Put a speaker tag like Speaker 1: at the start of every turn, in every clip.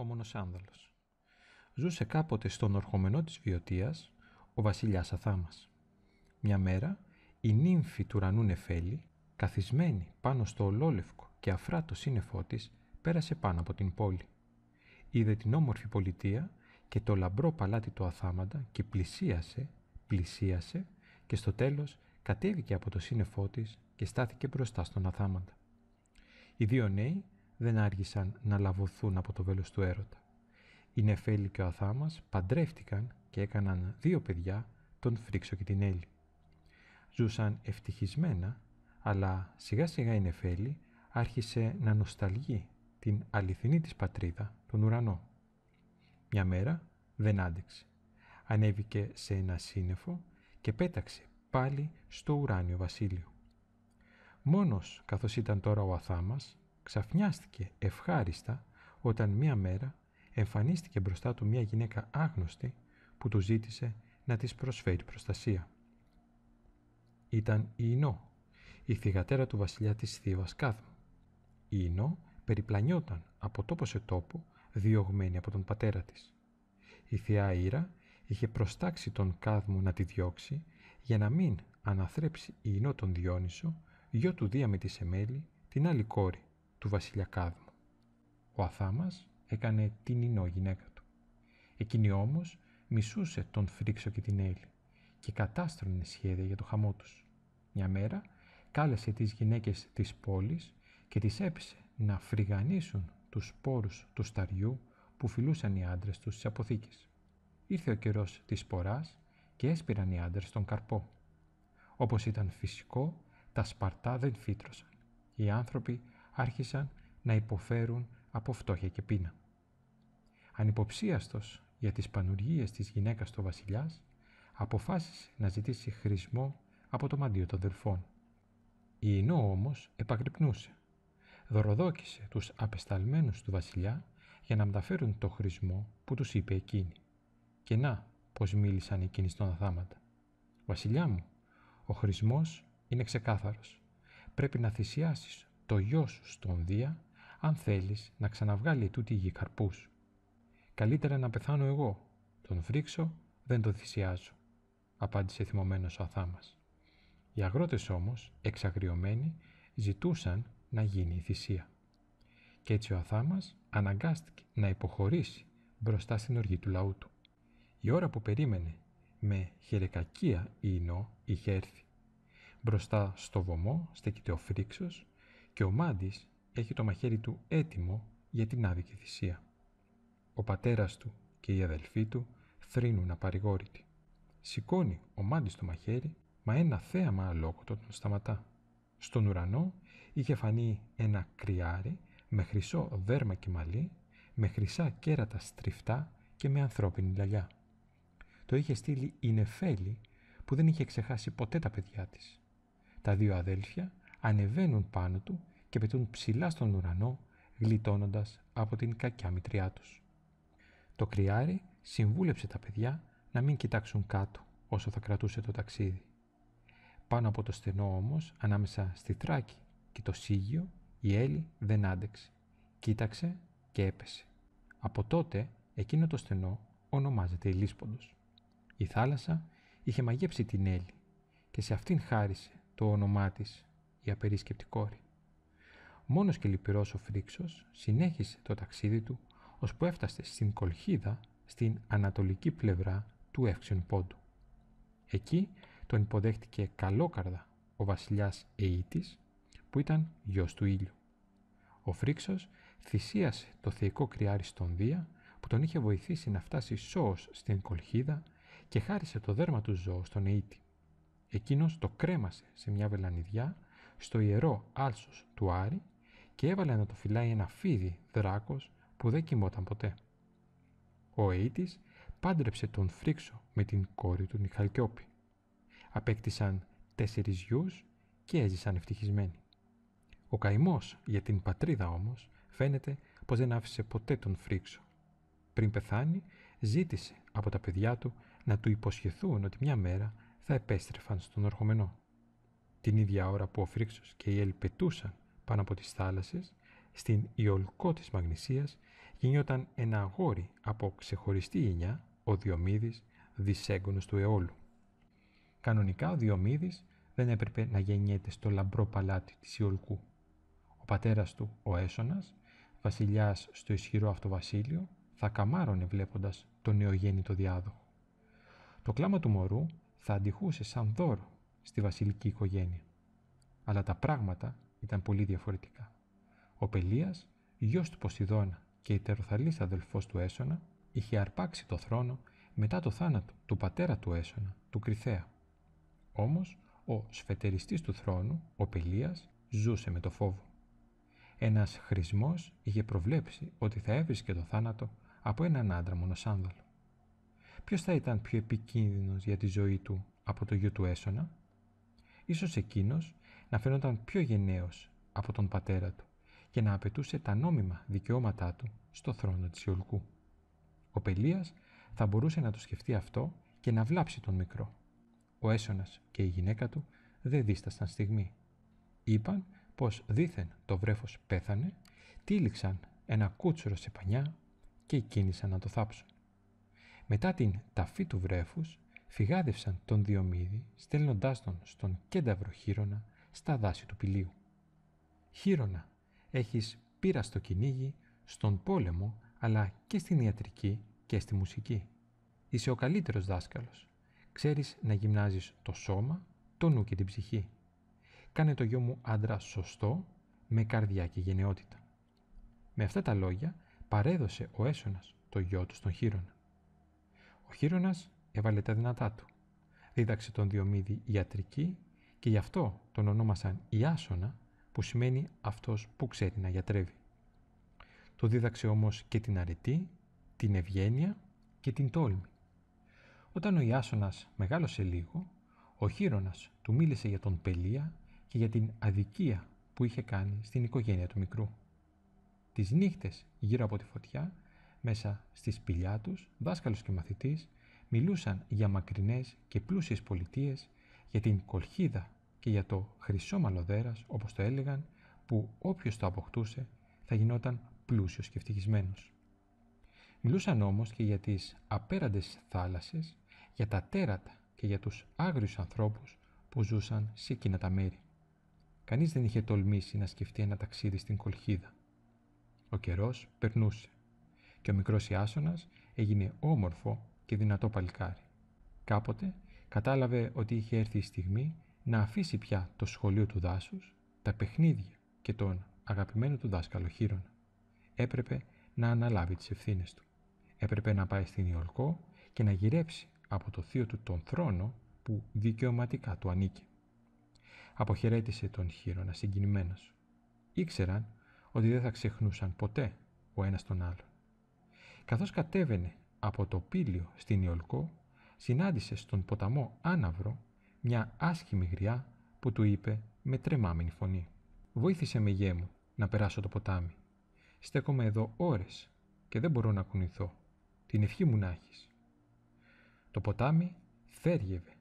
Speaker 1: ο Μονοσάνδαλος. Ζούσε κάποτε στον ορχομενό της Βιωτίας ο βασιλιάς Αθάμας. Μια μέρα η νύμφη του ουρανού Νεφέλη, καθισμένη πάνω στο ολόλευκο και αφράτο σύννεφό της πέρασε πάνω από την πόλη. Είδε την όμορφη πολιτεία και το λαμπρό παλάτι του Αθάμαντα και πλησίασε, πλησίασε και στο τέλος κατέβηκε από το σύννεφό της και στάθηκε μπροστά στον Αθάμαντα. Οι δύο νέοι δεν άργησαν να λαβωθούν από το βέλος του έρωτα. Η Νεφέλη και ο Αθάμας παντρεύτηκαν και έκαναν δύο παιδιά, τον Φρίξο και την Έλλη. Ζούσαν ευτυχισμένα, αλλά σιγά σιγά η Νεφέλη άρχισε να νοσταλγεί την αληθινή της πατρίδα, τον ουρανό. Μια μέρα δεν άντεξε. Ανέβηκε σε ένα σύννεφο και πέταξε πάλι στο ουράνιο βασίλειο. Μόνος καθώς ήταν τώρα ο Αθάμας, ξαφνιάστηκε ευχάριστα όταν μία μέρα εμφανίστηκε μπροστά του μία γυναίκα άγνωστη που του ζήτησε να της προσφέρει προστασία. Ήταν η Ινώ, η θηγατέρα του βασιλιά της Θήβας Κάδμου. Η Ινώ περιπλανιόταν από τόπο σε τόπο, διωγμένη από τον πατέρα της. Η θεά Ήρα είχε προστάξει τον Κάδμο να τη διώξει για να μην αναθρέψει η Ινώ τον Διόνυσο, γιο του Δία με τη Σεμέλη, την άλλη κόρη, του βασιλιά Ο Αθάμας έκανε την ινό γυναίκα του. Εκείνη όμως μισούσε τον Φρίξο και την Έλλη και κατάστρωνε σχέδια για το χαμό τους. Μια μέρα κάλεσε τις γυναίκες της πόλης και τις έπεισε να φρυγανίσουν τους σπόρους του σταριού που φιλούσαν οι άντρες τους στις αποθήκες. Ήρθε ο καιρός της σποράς και έσπηραν οι άντρες τον καρπό. Όπως ήταν φυσικό, τα Σπαρτά δεν φύτρωσαν. Οι άνθρωποι άρχισαν να υποφέρουν από φτώχεια και πείνα. Ανυποψίαστος για τις πανουργίες της γυναίκας του βασιλιάς, αποφάσισε να ζητήσει χρησμό από το μαντίο των δελφών. Η Ινώ όμως επαγρυπνούσε. Δωροδόκησε τους απεσταλμένους του βασιλιά για να μεταφέρουν το χρησμό που τους είπε εκείνη. Και να, πως μίλησαν εκείνοι στον αθάματα. «Βασιλιά μου, ο χρησμός είναι ξεκάθαρος. Πρέπει να θυσιάσεις το γιο σου στον Δία, αν θέλεις να ξαναβγάλει τούτη γη καρπούς. Καλύτερα να πεθάνω εγώ, τον φρίξω, δεν το θυσιάζω, απάντησε θυμωμένος ο Αθάμας. Οι αγρότες όμως, εξαγριωμένοι, ζητούσαν να γίνει η θυσία. Κι έτσι ο Αθάμας αναγκάστηκε να υποχωρήσει μπροστά στην οργή του λαού του. Η ώρα που περίμενε με χερεκακία η Ινώ είχε έρθει. Μπροστά στο βωμό στέκεται ο Φρίξος και ο Μάντης έχει το μαχαίρι του έτοιμο για την άδικη θυσία. Ο πατέρας του και οι αδελφοί του θρύνουν απαρηγόρητοι. Σηκώνει ο Μάντης το μαχαίρι, μα ένα θέαμα αλόκοτο τον σταματά. Στον ουρανό είχε φανεί ένα κρυάρι με χρυσό δέρμα και μαλλί, με χρυσά κέρατα στριφτά και με ανθρώπινη λαγιά. Το είχε στείλει η Νεφέλη που δεν είχε ξεχάσει ποτέ τα παιδιά της. Τα δύο αδέλφια ανεβαίνουν πάνω του και πετούν ψηλά στον ουρανό, γλιτώνοντας από την κακιά μητριά τους. Το κρυάρι συμβούλεψε τα παιδιά να μην κοιτάξουν κάτω όσο θα κρατούσε το ταξίδι. Πάνω από το στενό όμως, ανάμεσα στη Τράκη και το Σύγιο, η Έλλη δεν άντεξε. Κοίταξε και έπεσε. Από τότε, εκείνο το στενό ονομάζεται Ελίσποντος. Η θάλασσα είχε μαγέψει την Έλλη και σε αυτήν χάρισε το όνομά της η απερίσκεπτη κόρη. Μόνος και λυπηρός ο Φρίξος συνέχισε το ταξίδι του, που έφτασε στην Κολχίδα, στην ανατολική πλευρά του έξιον πόντου. Εκεί τον υποδέχτηκε καλόκαρδα ο βασιλιάς Είτης, που ήταν γιος του ήλιου. Ο Φρίξος θυσίασε το θεϊκό κρυάρι στον Δία, που τον είχε βοηθήσει να φτάσει σώος στην Κολχίδα και χάρισε το δέρμα του ζώου στον Αίτη. Εκείνος το κρέμασε σε μια βελανιδιά στο ιερό άλσος του Άρη και έβαλε να το φυλάει ένα φίδι δράκος που δεν κοιμόταν ποτέ. Ο Αίτης πάντρεψε τον Φρίξο με την κόρη του Νιχαλκιόπη. Απέκτησαν τέσσερις γιους και έζησαν ευτυχισμένοι. Ο καημός για την πατρίδα όμως φαίνεται πως δεν άφησε ποτέ τον Φρίξο. Πριν πεθάνει ζήτησε από τα παιδιά του να του υποσχεθούν ότι μια μέρα θα επέστρεφαν στον ορχομενό την ίδια ώρα που ο Φρίξος και η πετούσαν πάνω από τις θάλασσες, στην Ιολκό της Μαγνησίας γινιόταν ένα αγόρι από ξεχωριστή γενιά, ο Διομήδης, δυσέγγονος του αιώλου. Κανονικά ο Διομήδης δεν έπρεπε να γεννιέται στο λαμπρό παλάτι της Ιολκού. Ο πατέρας του, ο Έσονας, βασιλιάς στο ισχυρό αυτό βασίλειο, θα καμάρωνε βλέποντας τον νεογέννητο διάδοχο. Το κλάμα του μωρού θα αντιχούσε σαν δώρο στη βασιλική οικογένεια. Αλλά τα πράγματα ήταν πολύ διαφορετικά. Ο Πελίας, γιος του Ποσειδώνα και τεροθαλής αδελφός του Έσονα, είχε αρπάξει το θρόνο μετά το θάνατο του πατέρα του Έσονα, του Κρυθέα. Όμως, ο σφετεριστής του θρόνου, ο Πελίας, ζούσε με το φόβο. Ένας χρησμός είχε προβλέψει ότι θα έβρισκε το θάνατο από έναν άντρα μονοσάνδαλο. Ποιος θα ήταν πιο επικίνδυνος για τη ζωή του από το γιο του Έσονα, Ίσως εκείνος να φαίνονταν πιο γενναίος από τον πατέρα του και να απαιτούσε τα νόμιμα δικαιώματά του στο θρόνο της Ιολκού. Ο Πελίας θα μπορούσε να το σκεφτεί αυτό και να βλάψει τον μικρό. Ο Έσονας και η γυναίκα του δεν δίστασαν στιγμή. Είπαν πως δήθεν το βρέφος πέθανε, τύλιξαν ένα κούτσουρο σε πανιά και κίνησαν να το θάψουν. Μετά την ταφή του βρέφους φυγάδευσαν τον Διομήδη στέλνοντάς τον στον Κένταυρο Χείρονα στα δάση του Πηλίου. Χίρονα, έχεις πείρα στο κυνήγι, στον πόλεμο, αλλά και στην ιατρική και στη μουσική. Είσαι ο καλύτερος δάσκαλος. Ξέρεις να γυμνάζεις το σώμα, το νου και την ψυχή. Κάνε το γιο μου άντρα σωστό, με καρδιά και γενναιότητα. Με αυτά τα λόγια παρέδωσε ο Έσονας το γιο του στον Χείρονα. Ο Χίρονας έβαλε τα δυνατά του. Δίδαξε τον Διομήδη ιατρική και γι' αυτό τον ονόμασαν Ιάσονα που σημαίνει αυτός που ξέρει να γιατρεύει. Το δίδαξε όμως και την αρετή, την ευγένεια και την τόλμη. Όταν ο Ιάσονας μεγάλωσε λίγο, ο Χίρονας του μίλησε για τον Πελία και για την αδικία που είχε κάνει στην οικογένεια του μικρού. Τις νύχτες γύρω από τη φωτιά, μέσα στη σπηλιά τους, δάσκαλος και μαθητής, μιλούσαν για μακρινές και πλούσιες πολιτείες, για την Κολχίδα και για το χρυσό μαλλοδέρας, όπως το έλεγαν, που όποιος το αποκτούσε θα γινόταν πλούσιος και ευτυχισμένος. Μιλούσαν όμως και για τις απέραντες θάλασσες, για τα τέρατα και για τους άγριους ανθρώπους που ζούσαν σε εκείνα τα μέρη. Κανείς δεν είχε τολμήσει να σκεφτεί ένα ταξίδι στην Κολχίδα. Ο καιρός περνούσε και ο μικρός Ιάσονας έγινε όμορφο και δυνατό παλικάρι. Κάποτε κατάλαβε ότι είχε έρθει η στιγμή να αφήσει πια το σχολείο του δάσους, τα παιχνίδια και τον αγαπημένο του δάσκαλο Χίρονα. Έπρεπε να αναλάβει τις ευθύνες του. Έπρεπε να πάει στην Ιολκό και να γυρέψει από το θείο του τον θρόνο που δικαιωματικά του ανήκε. Αποχαιρέτησε τον Χίρονα συγκινημένος. Ήξεραν ότι δεν θα ξεχνούσαν ποτέ ο ένας τον άλλο. Καθώς κατέβαινε από το πύλιο στην Ιολκό, συνάντησε στον ποταμό Άναυρο μια άσχημη γριά που του είπε με τρεμάμενη φωνή «Βοήθησε με γέ μου να περάσω το ποτάμι. Στέκομαι εδώ ώρες και δεν μπορώ να κουνηθώ. Την ευχή μου να έχεις». Το ποτάμι θέργευε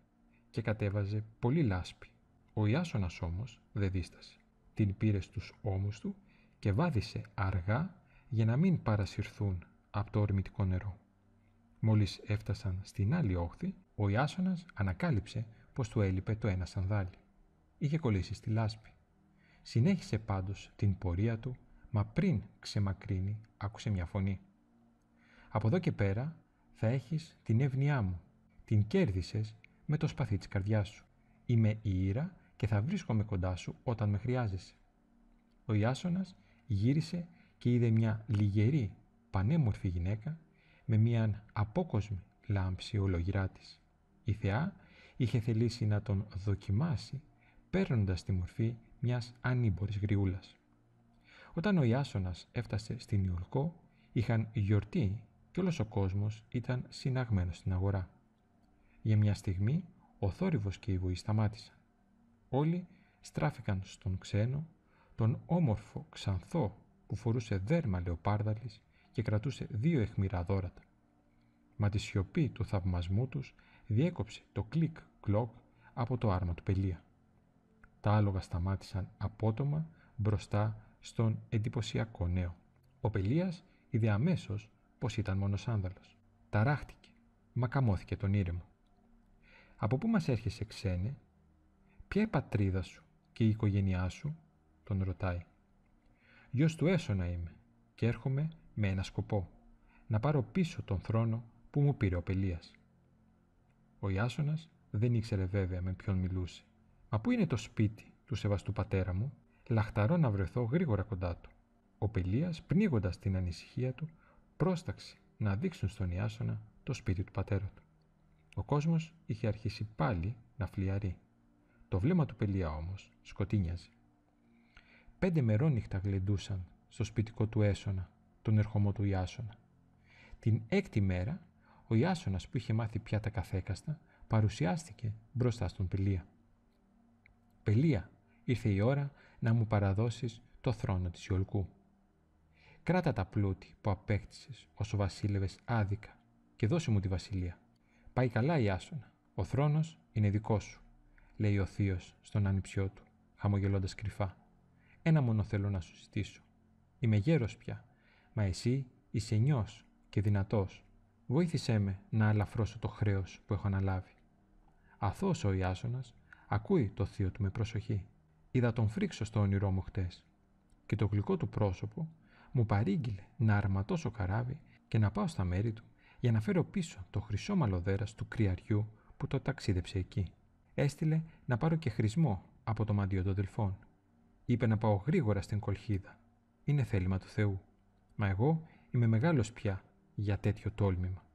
Speaker 1: και κατέβαζε πολύ λάσπη. Ο Ιάσονας όμως δεν δίστασε. Την πήρε στους ώμους του και βάδισε αργά για να μην παρασυρθούν από το ορμητικό νερό. Μόλις έφτασαν στην άλλη όχθη, ο Ιάσονας ανακάλυψε πως του έλειπε το ένα σανδάλι. Είχε κολλήσει στη λάσπη. Συνέχισε πάντως την πορεία του, μα πριν ξεμακρύνει άκουσε μια φωνή. «Από εδώ και πέρα θα έχεις την εύνοιά μου. Την κέρδισες με το σπαθί της καρδιάς σου. Είμαι η Ήρα και θα βρίσκομαι κοντά σου όταν με χρειάζεσαι». Ο Ιάσονας γύρισε και είδε μια λιγερή, πανέμορφη γυναίκα με μίαν απόκοσμη λάμψη ολογυρά της. Η θεά είχε θελήσει να τον δοκιμάσει παίρνοντας τη μορφή μιας ανήμπορης γριούλας. Όταν ο Ιάσονας έφτασε στην Ιορκό, είχαν γιορτή και όλος ο κόσμος ήταν συναγμένος στην αγορά. Για μια στιγμή ο θόρυβος και η βοή σταμάτησαν. Όλοι στράφηκαν στον ξένο, τον όμορφο ξανθό που φορούσε δέρμα λεοπάρδαλης και κρατούσε δύο αιχμηρά δόρατα. Μα τη σιωπή του θαυμασμού τους διέκοψε το κλικ-κλοκ από το άρμα του πελία. Τα άλογα σταμάτησαν απότομα μπροστά στον εντυπωσιακό νέο. Ο Πελίας είδε αμέσως πως ήταν μόνος άνδαλος. Ταράχτηκε, μα καμώθηκε τον ήρεμο. «Από πού μας έρχεσαι ξένε, ποια η πατρίδα σου και η οικογένειά σου» τον ρωτάει. «Γιος του Έσονα είμαι και έρχομαι με ένα σκοπό, να πάρω πίσω τον θρόνο που μου πήρε ο Πελίας. Ο Ιάσονας δεν ήξερε βέβαια με ποιον μιλούσε. Μα πού είναι το σπίτι του σεβαστού πατέρα μου, λαχταρώ να βρεθώ γρήγορα κοντά του. Ο Πελίας, πνίγοντας την ανησυχία του, πρόσταξε να δείξουν στον Ιάσονα το σπίτι του πατέρα του. Ο κόσμος είχε αρχίσει πάλι να φλιαρεί. Το βλέμμα του Πελία όμως σκοτίνιαζε. Πέντε μερόνυχτα γλεντούσαν στο σπιτικό του Έσονα τον ερχομό του Ιάσονα. Την έκτη μέρα, ο Ιάσονας που είχε μάθει πια τα καθέκαστα, παρουσιάστηκε μπροστά στον Πελία. «Πελία, ήρθε η ώρα να μου παραδώσεις το θρόνο της Ιολκού. Κράτα τα πλούτη που απέκτησες όσο βασίλευες άδικα και δώσε μου τη βασιλεία. Πάει καλά η Άσονα. Ο θρόνος είναι δικός σου», λέει ο θείος στον άνυψιό του, χαμογελώντας κρυφά. «Ένα μόνο θέλω να σου ζητήσω. Είμαι γέρος πια Μα εσύ είσαι νιός και δυνατός. Βοήθησέ με να αλαφρώσω το χρέος που έχω αναλάβει. Αυτό ο Ιάσονας ακούει το θείο του με προσοχή. Είδα τον φρίξο στο όνειρό μου χτες, και το γλυκό του πρόσωπο μου παρήγγειλε να αρματώσω καράβι και να πάω στα μέρη του για να φέρω πίσω το χρυσό μαλλοδέρας του κρυαριού που το ταξίδεψε εκεί. Έστειλε να πάρω και χρησμό από το μαντίο των δελφών. Είπε να πάω γρήγορα στην κολχίδα. Είναι θέλημα του Θεού. Μα εγώ είμαι μεγάλος πια για τέτοιο τόλμημα.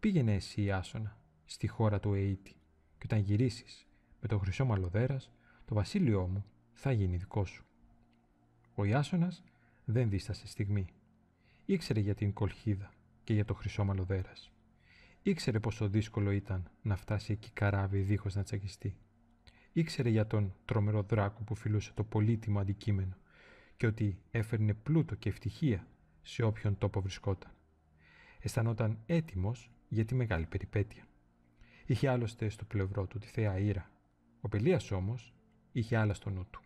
Speaker 1: Πήγαινε εσύ, Άσονα, στη χώρα του Αίτη και όταν γυρίσεις με το χρυσό μαλοδέρας, το βασίλειό μου θα γίνει δικό σου. Ο Ιάσονας δεν δίστασε στιγμή. Ήξερε για την κολχίδα και για το χρυσό μαλοδέρας. Ήξερε πόσο δύσκολο ήταν να φτάσει εκεί καράβι δίχως να τσακιστεί. Ήξερε για τον τρομερό δράκο που φιλούσε το πολύτιμο αντικείμενο και ότι έφερνε πλούτο και ευτυχία σε όποιον τόπο βρισκόταν. Αισθανόταν έτοιμος για τη μεγάλη περιπέτεια. Είχε άλλωστε στο πλευρό του τη θεά Ήρα. Ο πελίας όμως είχε άλλα στο νου του.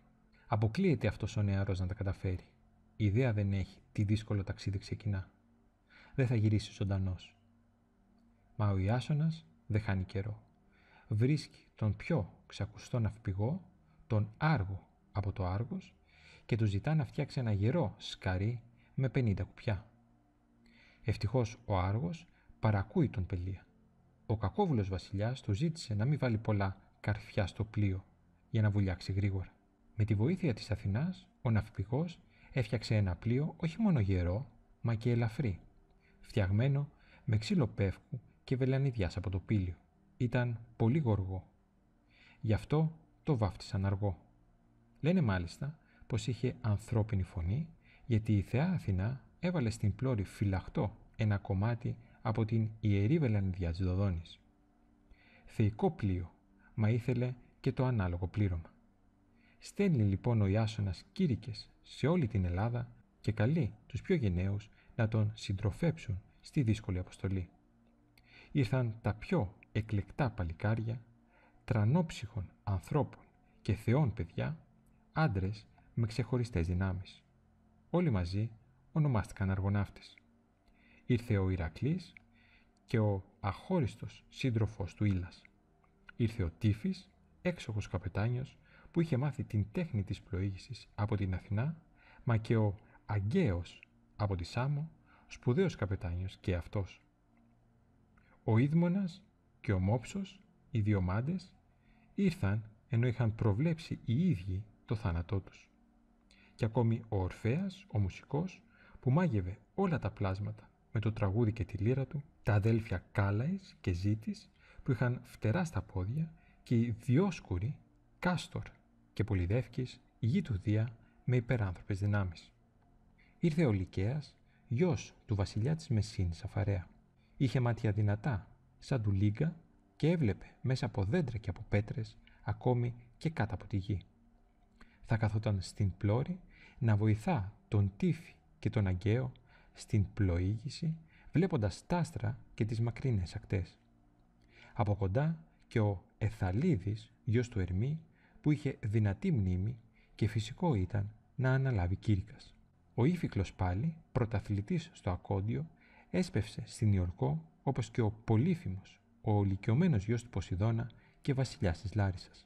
Speaker 1: Αποκλείεται αυτός ο νεαρός να τα καταφέρει. Η ιδέα δεν έχει τι δύσκολο ταξίδι ξεκινά. Δεν θα γυρίσει ζωντανός. Μα ο Ιάσονας δεν χάνει καιρό. Βρίσκει τον πιο ξακουστό ναυπηγό, τον Άργο από το άργος, και του ζητά να φτιάξει ένα γερό σκαρί με 50 κουπιά. Ευτυχώς ο Άργος παρακούει τον Πελία. Ο κακόβουλος βασιλιάς του ζήτησε να μην βάλει πολλά καρφιά στο πλοίο για να βουλιάξει γρήγορα. Με τη βοήθεια της Αθηνάς, ο ναυπηγός έφτιαξε ένα πλοίο όχι μόνο γερό, μα και ελαφρύ, φτιαγμένο με ξύλο πεύκου και βελανιδιάς από το πύλιο. Ήταν πολύ γοργό. Γι' αυτό το βάφτισαν αργό. Λένε μάλιστα πως είχε ανθρώπινη φωνή γιατί η θεά Αθηνά έβαλε στην πλώρη φυλαχτό ένα κομμάτι από την ιερή βελανδιά της Δοδόνης. Θεϊκό πλοίο, μα ήθελε και το ανάλογο πλήρωμα. Στέλνει λοιπόν ο Ιάσονας κήρυκες σε όλη την Ελλάδα και καλεί τους πιο γενναίους να τον συντροφέψουν στη δύσκολη αποστολή. Ήρθαν τα πιο εκλεκτά παλικάρια, τρανόψυχων ανθρώπων και θεών παιδιά, άντρες με ξεχωριστές δυνάμεις. Όλοι μαζί ονομάστηκαν αργοναύτες. Ήρθε ο Ηρακλής και ο αχώριστος σύντροφος του Ήλας. Ήρθε ο Τύφης, έξοχος καπετάνιος, που είχε μάθει την τέχνη της πλοήγησης από την Αθηνά, μα και ο Αγκαίος από τη Σάμο, σπουδαίος καπετάνιος και αυτός. Ο Ίδμονας και ο Μόψος, οι δύο μάντες, ήρθαν ενώ είχαν προβλέψει οι ίδιοι το θάνατό τους και ακόμη ο Ορφέας, ο μουσικός, που μάγευε όλα τα πλάσματα με το τραγούδι και τη λύρα του, τα αδέλφια Κάλαης και Ζήτης που είχαν φτερά στα πόδια και οι Διόσκουροι, Κάστορ και Πολυδεύκης, γη του Δία με υπεράνθρωπες δυνάμεις. Ήρθε ο Λικέας, γιος του βασιλιά της Μεσίνης Αφαρέα. Είχε μάτια δυνατά, σαν του Λίγκα και έβλεπε μέσα από δέντρα και από πέτρες, ακόμη και κάτω από τη γη θα καθόταν στην πλώρη να βοηθά τον τύφη και τον αγκαίο στην πλοήγηση βλέποντας τάστρα και τις μακρινές ακτές. Από κοντά και ο Εθαλίδης, γιος του Ερμή, που είχε δυνατή μνήμη και φυσικό ήταν να αναλάβει κήρυκας. Ο Ήφικλος πάλι, πρωταθλητής στο Ακόντιο, έσπευσε στην Ιορκό όπως και ο Πολύφημος, ο ολικιωμένος γιος του Ποσειδώνα και βασιλιάς της Λάρισας.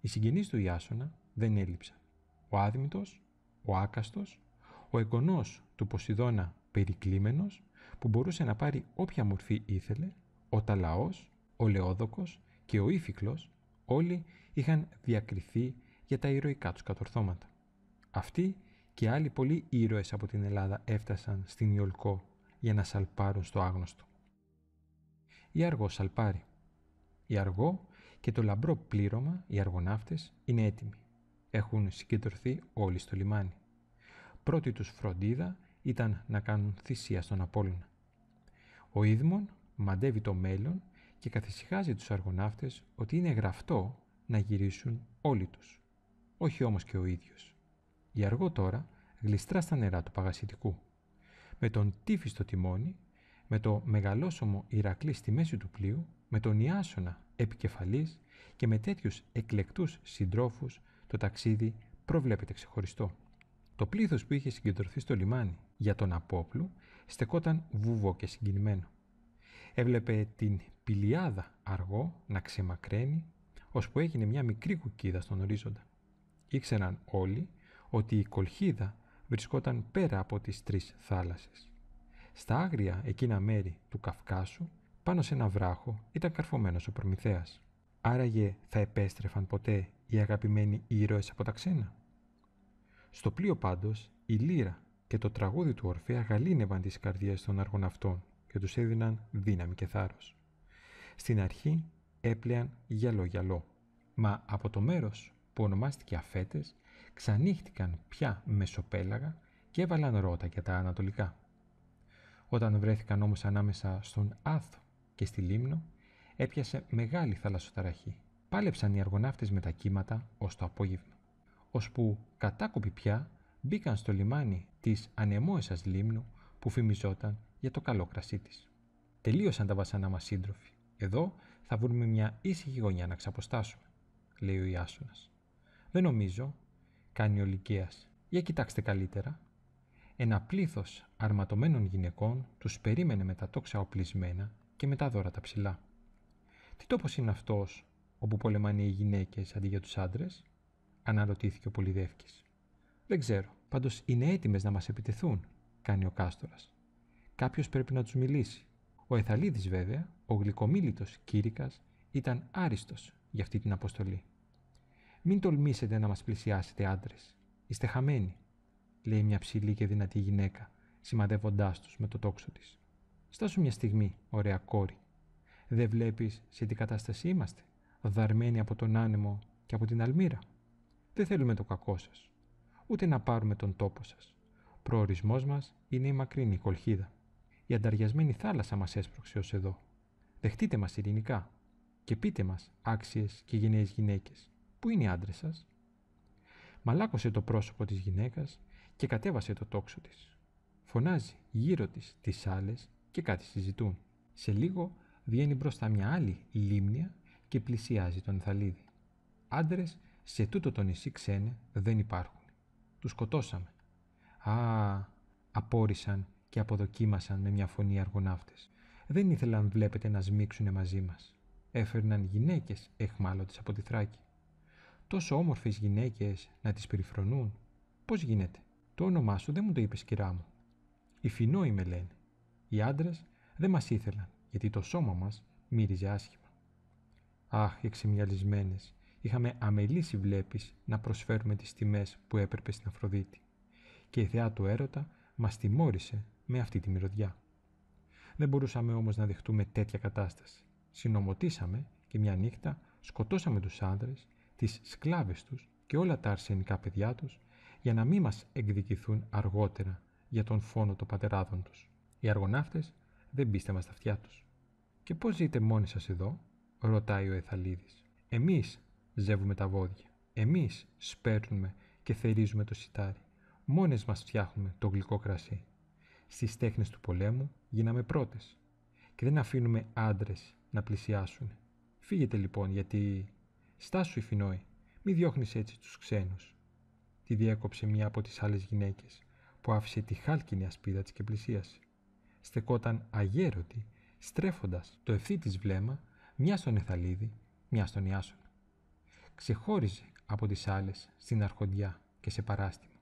Speaker 1: Οι συγγενείς του Ιάσονα, δεν έλειψαν. Ο άδμητος, ο άκαστος, ο εγγονός του Ποσειδώνα περικλήμενος που μπορούσε να πάρει όποια μορφή ήθελε, ο Ταλαός, ο Λεόδοκος και ο Ήφικλος όλοι είχαν διακριθεί για τα ηρωικά τους κατορθώματα. Αυτοί και άλλοι πολλοί ήρωες από την Ελλάδα έφτασαν στην Ιολκό για να σαλπάρουν στο άγνωστο. Η αργό σαλπάρει. Η αργό και το λαμπρό πλήρωμα, οι αργοναύτες, είναι έτοιμοι έχουν συγκεντρωθεί όλοι στο λιμάνι. Πρώτη τους φροντίδα ήταν να κάνουν θυσία στον Απόλλωνα. Ο Ίδμον μαντεύει το μέλλον και καθησυχάζει τους αργοναύτες ότι είναι γραφτό να γυρίσουν όλοι τους. Όχι όμως και ο ίδιος. Η αργό τώρα γλιστρά στα νερά του Παγασιτικού. Με τον τύφη στο τιμόνι, με το μεγαλόσωμο Ηρακλή στη μέση του πλοίου, με τον Ιάσονα επικεφαλής και με τέτοιους εκλεκτούς συντρόφους το ταξίδι προβλέπεται ξεχωριστό. Το πλήθος που είχε συγκεντρωθεί στο λιμάνι για τον Απόπλου στεκόταν βουβό και συγκινημένο. Έβλεπε την πηλιάδα αργό να ξεμακραίνει, ώσπου έγινε μια μικρή κουκίδα στον ορίζοντα. Ήξεραν όλοι ότι η κολχίδα βρισκόταν πέρα από τις τρεις θάλασσες. Στα άγρια εκείνα μέρη του Καυκάσου, πάνω σε ένα βράχο, ήταν καρφωμένος ο Προμηθέας. Άραγε θα επέστρεφαν ποτέ οι αγαπημένοι ήρωες από τα ξένα. Στο πλοίο πάντως, η λύρα και το τραγούδι του Ορφέα γαλήνευαν τις καρδιές των αυτών και τους έδιναν δύναμη και θάρρος. Στην αρχή έπλεαν γυαλό-γυαλό, μα από το μέρος που ονομάστηκε Αφέτες ξανύχτηκαν πια μεσοπέλαγα και έβαλαν ρότα για τα ανατολικά. Όταν βρέθηκαν όμως ανάμεσα στον Άθο και στη Λίμνο, έπιασε μεγάλη θαλασσοταραχή πάλεψαν οι αργοναύτες με τα κύματα ως το απόγευμα, ώσπου κατάκοποι πια μπήκαν στο λιμάνι της ανεμόεσας λίμνου που φημιζόταν για το καλό κρασί της. Τελείωσαν τα βασανά μας σύντροφοι. Εδώ θα βρούμε μια ήσυχη γωνιά να ξαποστάσουμε, λέει ο Ιάσονας. Δεν νομίζω, κάνει ο Για κοιτάξτε καλύτερα. Ένα πλήθος αρματωμένων γυναικών τους περίμενε με τα τόξα οπλισμένα και με τα δώρα τα ψηλά. Τι τόπος είναι αυτός όπου πολεμάνε οι γυναίκες αντί για τους άντρες, αναρωτήθηκε ο Πολυδεύκης. Δεν ξέρω, πάντως είναι έτοιμες να μας επιτεθούν, κάνει ο κάστορας. Κάποιος πρέπει να τους μιλήσει. Ο Εθαλίδης, βέβαια, ο γλυκομίλητος Κύρικας, ήταν άριστος για αυτή την αποστολή. «Μην τολμήσετε να μας πλησιάσετε άντρες. Είστε χαμένοι», λέει μια ψηλή και δυνατή γυναίκα, σημαδεύοντάς τους με το τόξο της. «Στάσου μια στιγμή, ωραία κόρη. Δεν βλέπεις σε τι κατάσταση είμαστε. Δαρμένη από τον άνεμο και από την αλμύρα. Δεν θέλουμε το κακό σας, ούτε να πάρουμε τον τόπο σας. Προορισμός μας είναι η μακρινή κολχίδα. Η ανταριασμένη θάλασσα μας έσπρωξε ως εδώ. Δεχτείτε μας ειρηνικά και πείτε μας άξιες και γενναίες γυναίκες. Πού είναι οι άντρες σας? Μαλάκωσε το πρόσωπο της γυναίκας και κατέβασε το τόξο της. Φωνάζει γύρω της τις άλλες και κάτι συζητούν. Σε λίγο βγαίνει μπροστά μια άλλη λίμνια και πλησιάζει τον Ιθαλίδη. Άντρες σε τούτο το νησί ξένε δεν υπάρχουν. Τους σκοτώσαμε. Α, απόρρισαν και αποδοκίμασαν με μια φωνή αργοναύτες. Δεν ήθελαν, βλέπετε, να σμίξουν μαζί μας. Έφερναν γυναίκες εχμάλωτες από τη Θράκη. Τόσο όμορφες γυναίκες να τις περιφρονούν. Πώς γίνεται, το όνομά σου δεν μου το είπες, κυρά μου. Η φινόη με λένε. Οι άντρες δεν μας ήθελαν, γιατί το σώμα μας μύριζε άσχημα. Αχ, είχαμε αμελήσει βλέπεις να προσφέρουμε τις τιμές που έπρεπε στην Αφροδίτη. Και η θεά του έρωτα μας τιμώρησε με αυτή τη μυρωδιά. Δεν μπορούσαμε όμως να δεχτούμε τέτοια κατάσταση. Συνομωτήσαμε και μια νύχτα σκοτώσαμε τους άντρε, τις σκλάβες τους και όλα τα αρσενικά παιδιά τους, για να μην μας εκδικηθούν αργότερα για τον φόνο των πατεράδων τους. Οι αργοναύτες δεν πίστευαν στα αυτιά τους. Και πώς ζείτε μόνοι σας εδώ, ρωτάει ο Εθαλίδης. Εμείς ζεύουμε τα βόδια. Εμείς σπέρνουμε και θερίζουμε το σιτάρι. Μόνες μας φτιάχνουμε το γλυκό κρασί. Στις τέχνες του πολέμου γίναμε πρώτες και δεν αφήνουμε άντρες να πλησιάσουν. Φύγετε λοιπόν γιατί... Στάσου Ιφινόη, μη διώχνεις έτσι τους ξένους. Τη διέκοψε μία από τις άλλες γυναίκες που άφησε τη χάλκινη ασπίδα της και πλησίασε. Στεκόταν αγέρωτη, στρέφοντας το ευθύ της βλέμμα μια στον Εθαλίδη, μια στον Ιάσονα. Ξεχώριζε από τις άλλες στην αρχοντιά και σε παράστημα.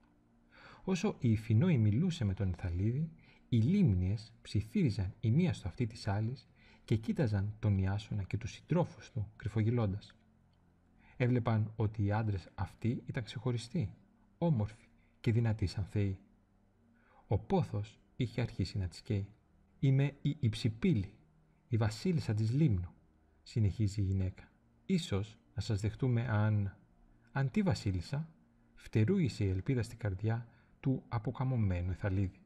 Speaker 1: Όσο η Ιφινόη μιλούσε με τον Εθαλίδη, οι λίμνιες ψιθύριζαν η μία στο αυτή της άλλης και κοίταζαν τον Ιάσονα και τους συντρόφους του κρυφογυλώντας. Έβλεπαν ότι οι άντρες αυτοί ήταν ξεχωριστοί, όμορφοι και δυνατοί σαν θεοί. Ο πόθος είχε αρχίσει να τις καίει. Είμαι η Υψηπύλη, η βασίλισσα της Λίμνου συνεχίζει η γυναίκα. Ίσως να σας δεχτούμε αν... Αντί βασίλισσα, φτερούγησε η ελπίδα στη καρδιά του αποκαμωμένου Ιθαλίδη.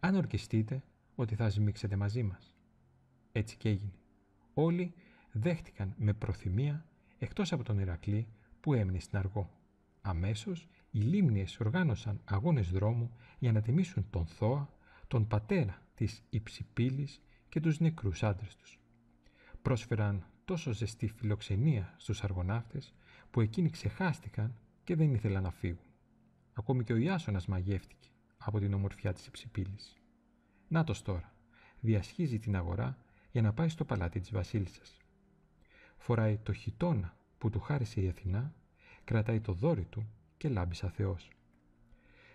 Speaker 1: Αν ορκιστείτε ότι θα σμίξετε μαζί μας. Έτσι και έγινε. Όλοι δέχτηκαν με προθυμία εκτός από τον Ηρακλή που έμεινε στην αργό. Αμέσως οι λίμνιες οργάνωσαν αγώνες δρόμου για να τιμήσουν τον Θώα, τον πατέρα της Υψηπύλης και τους νεκρούς άντρες τους πρόσφεραν τόσο ζεστή φιλοξενία στους αργοναύτες που εκείνοι ξεχάστηκαν και δεν ήθελαν να φύγουν. Ακόμη και ο Ιάσονας μαγεύτηκε από την ομορφιά της Υψηπήλης. Νάτος τώρα, διασχίζει την αγορά για να πάει στο παλάτι της βασίλισσας. Φοράει το χιτόνα που του χάρισε η Αθηνά, κρατάει το δόρι του και σαν Θεός.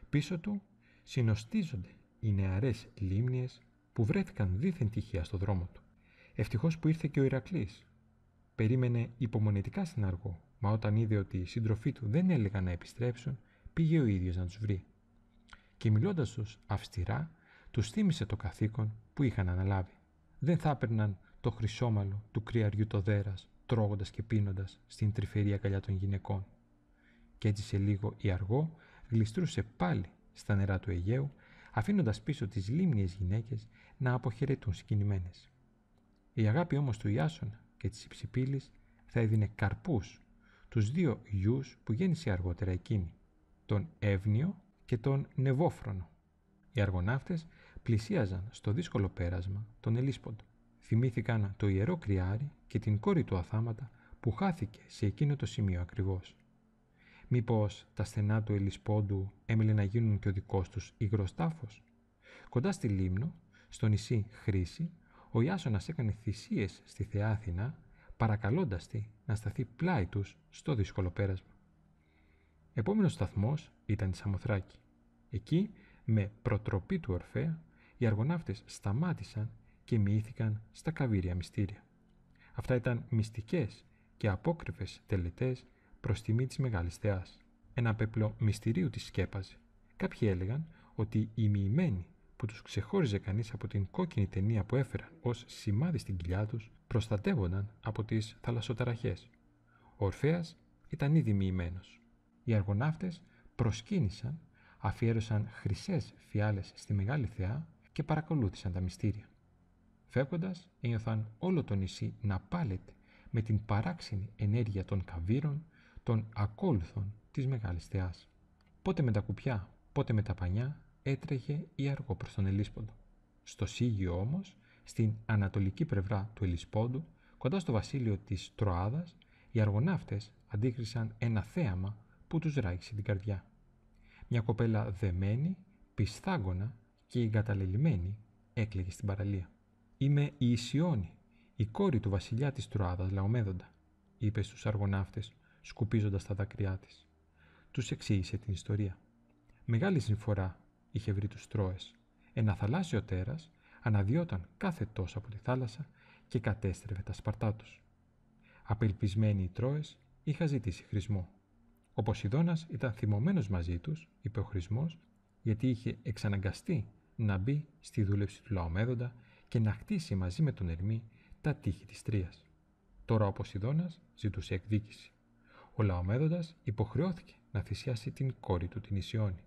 Speaker 1: Πίσω του συνοστίζονται οι νεαρές λίμνιες που βρέθηκαν δίθεν τυχαία στο δρόμο του. Ευτυχώς που ήρθε και ο Ηρακλής. Περίμενε υπομονετικά στην αργό, μα όταν είδε ότι οι σύντροφοί του δεν έλεγαν να επιστρέψουν, πήγε ο ίδιος να τους βρει. Και μιλώντας τους αυστηρά, τους θύμισε το καθήκον που είχαν αναλάβει. Δεν θα έπαιρναν το χρυσόμαλο του κρυαριού το δέρας, τρώγοντας και πίνοντας στην τρυφερή αγκαλιά των γυναικών. Και έτσι σε λίγο η αργό γλιστρούσε πάλι στα νερά του Αιγαίου, αφήνοντας πίσω τις λίμνιες γυναίκες να αποχαιρετούν συγκινημένες. Η αγάπη όμως του Ιάσονα και της Υψηπύλης θα έδινε καρπούς τους δύο γιους που γέννησε αργότερα εκείνη, τον Εύνιο και τον Νεβόφρονο. Οι αργοναύτες πλησίαζαν στο δύσκολο πέρασμα τον Ελίσποντο. Θυμήθηκαν το ιερό κρυάρι και την κόρη του Αθάματα που χάθηκε σε εκείνο το σημείο ακριβώς. Μήπως τα στενά του Ελισπόντου έμειλε να γίνουν και ο δικός τους υγρός Κοντά στη Λίμνο, στο νησί Χρήση, ο Ιάσονας έκανε θυσίες στη θεά Αθηνά, παρακαλώντας τη να σταθεί πλάι τους στο δύσκολο πέρασμα. Επόμενος σταθμός ήταν η Σαμοθράκη. Εκεί, με προτροπή του Ορφέα, οι αργοναύτες σταμάτησαν και μοιήθηκαν στα καβύρια μυστήρια. Αυτά ήταν μυστικές και απόκρυφες τελετές προς τιμή της Μεγάλης Θεάς. Ένα πέπλο μυστηρίου τη σκέπαζε. Κάποιοι έλεγαν ότι η μοιημένη που τους ξεχώριζε κανείς από την κόκκινη ταινία που έφεραν ως σημάδι στην κοιλιά τους, προστατεύονταν από τις θαλασσοταραχές. Ο Ορφέας ήταν ήδη μοιημένος. Οι αργοναύτες προσκύνησαν, αφιέρωσαν χρυσές φιάλες στη Μεγάλη Θεά και παρακολούθησαν τα μυστήρια. Φεύγοντας, ένιωθαν όλο το νησί να πάλεται με την παράξενη ενέργεια των καβύρων, των ακόλουθων της Μεγάλης Θεάς. Πότε με τα κουπιά, πότε με τα πανιά, έτρεχε ή αργό προς τον Ελίσποντο. Στο Σύγιο όμως, στην ανατολική πλευρά του Ελισπόντου, κοντά στο βασίλειο της Τροάδας, οι αργοναύτες αντίκρισαν ένα θέαμα που τους ράγισε την καρδιά. Μια κοπέλα δεμένη, πισθάγωνα και εγκαταλελειμμένη έκλαιγε στην παραλία. «Είμαι η Ισιώνη, η κόρη του βασιλιά της Τροάδας Λαομέδοντα», είπε στους αργοναύτες, σκουπίζοντας τα δάκρυά της. Τους εξήγησε την ιστορία. Μεγάλη συμφορά είχε βρει τους Τρώες. Ένα θαλάσσιο τέρας αναδιόταν κάθε τόσο από τη θάλασσα και κατέστρεφε τα σπαρτά τους. Απελπισμένοι οι Τρόες είχαν ζητήσει χρησμό. Ο Ποσειδώνας ήταν θυμωμένος μαζί τους, είπε ο χρησμός, γιατί είχε εξαναγκαστεί να μπει στη δούλευση του Λαομέδοντα και να χτίσει μαζί με τον Ερμή τα τείχη της Τρίας. Τώρα ο Ποσειδώνας ζητούσε εκδίκηση. Ο Λαομέδοντας υποχρεώθηκε να θυσιάσει την κόρη του την Ισιώνη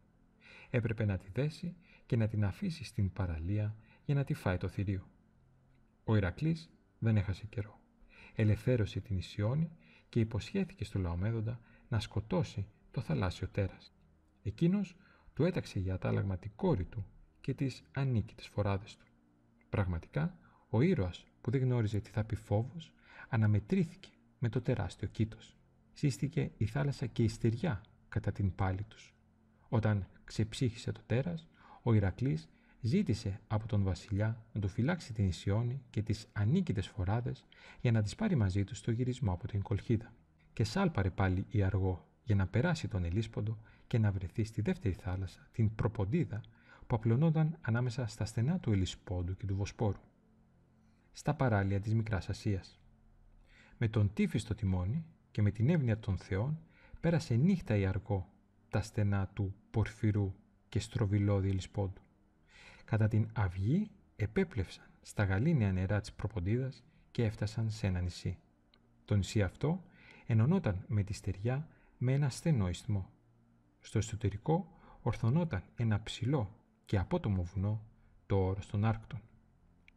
Speaker 1: έπρεπε να τη δέσει και να την αφήσει στην παραλία για να τη φάει το θηρίο. Ο Ηρακλής δεν έχασε καιρό. Ελευθέρωσε την Ισιώνη και υποσχέθηκε στο Λαομέδοντα να σκοτώσει το θαλάσσιο τέρας. Εκείνος του έταξε για τάλαγμα την κόρη του και τις ανίκητες φοράδες του. Πραγματικά, ο ήρωας που δεν γνώριζε τι θα πει φόβος, αναμετρήθηκε με το τεράστιο κήτος. Σύστηκε η θάλασσα και η στεριά κατά την πάλη τους. Όταν ξεψύχησε το τέρας, ο Ηρακλής ζήτησε από τον βασιλιά να του φυλάξει την Ισιώνη και τις ανίκητες φοράδες για να τις πάρει μαζί τους στο γυρισμό από την Κολχίδα. Και σάλπαρε πάλι η Αργό για να περάσει τον Ελίσποντο και να βρεθεί στη δεύτερη θάλασσα, την Προποντίδα, που απλωνόταν ανάμεσα στα στενά του Ελισπόντου και του Βοσπόρου, στα παράλια της Μικράς Ασίας. Με τον τύφιστο στο τιμόνι και με την εύνοια των θεών πέρασε νύχτα η Αργό τα στενά του πορφυρού και στροβιλώδη ελισπόντου. Κατά την αυγή επέπλευσαν στα γαλήνια νερά της Προποντίδας και έφτασαν σε ένα νησί. Το νησί αυτό ενωνόταν με τη στεριά με ένα στενό ισθμό. Στο εσωτερικό ορθωνόταν ένα ψηλό και απότομο βουνό, το όρος των Άρκτων.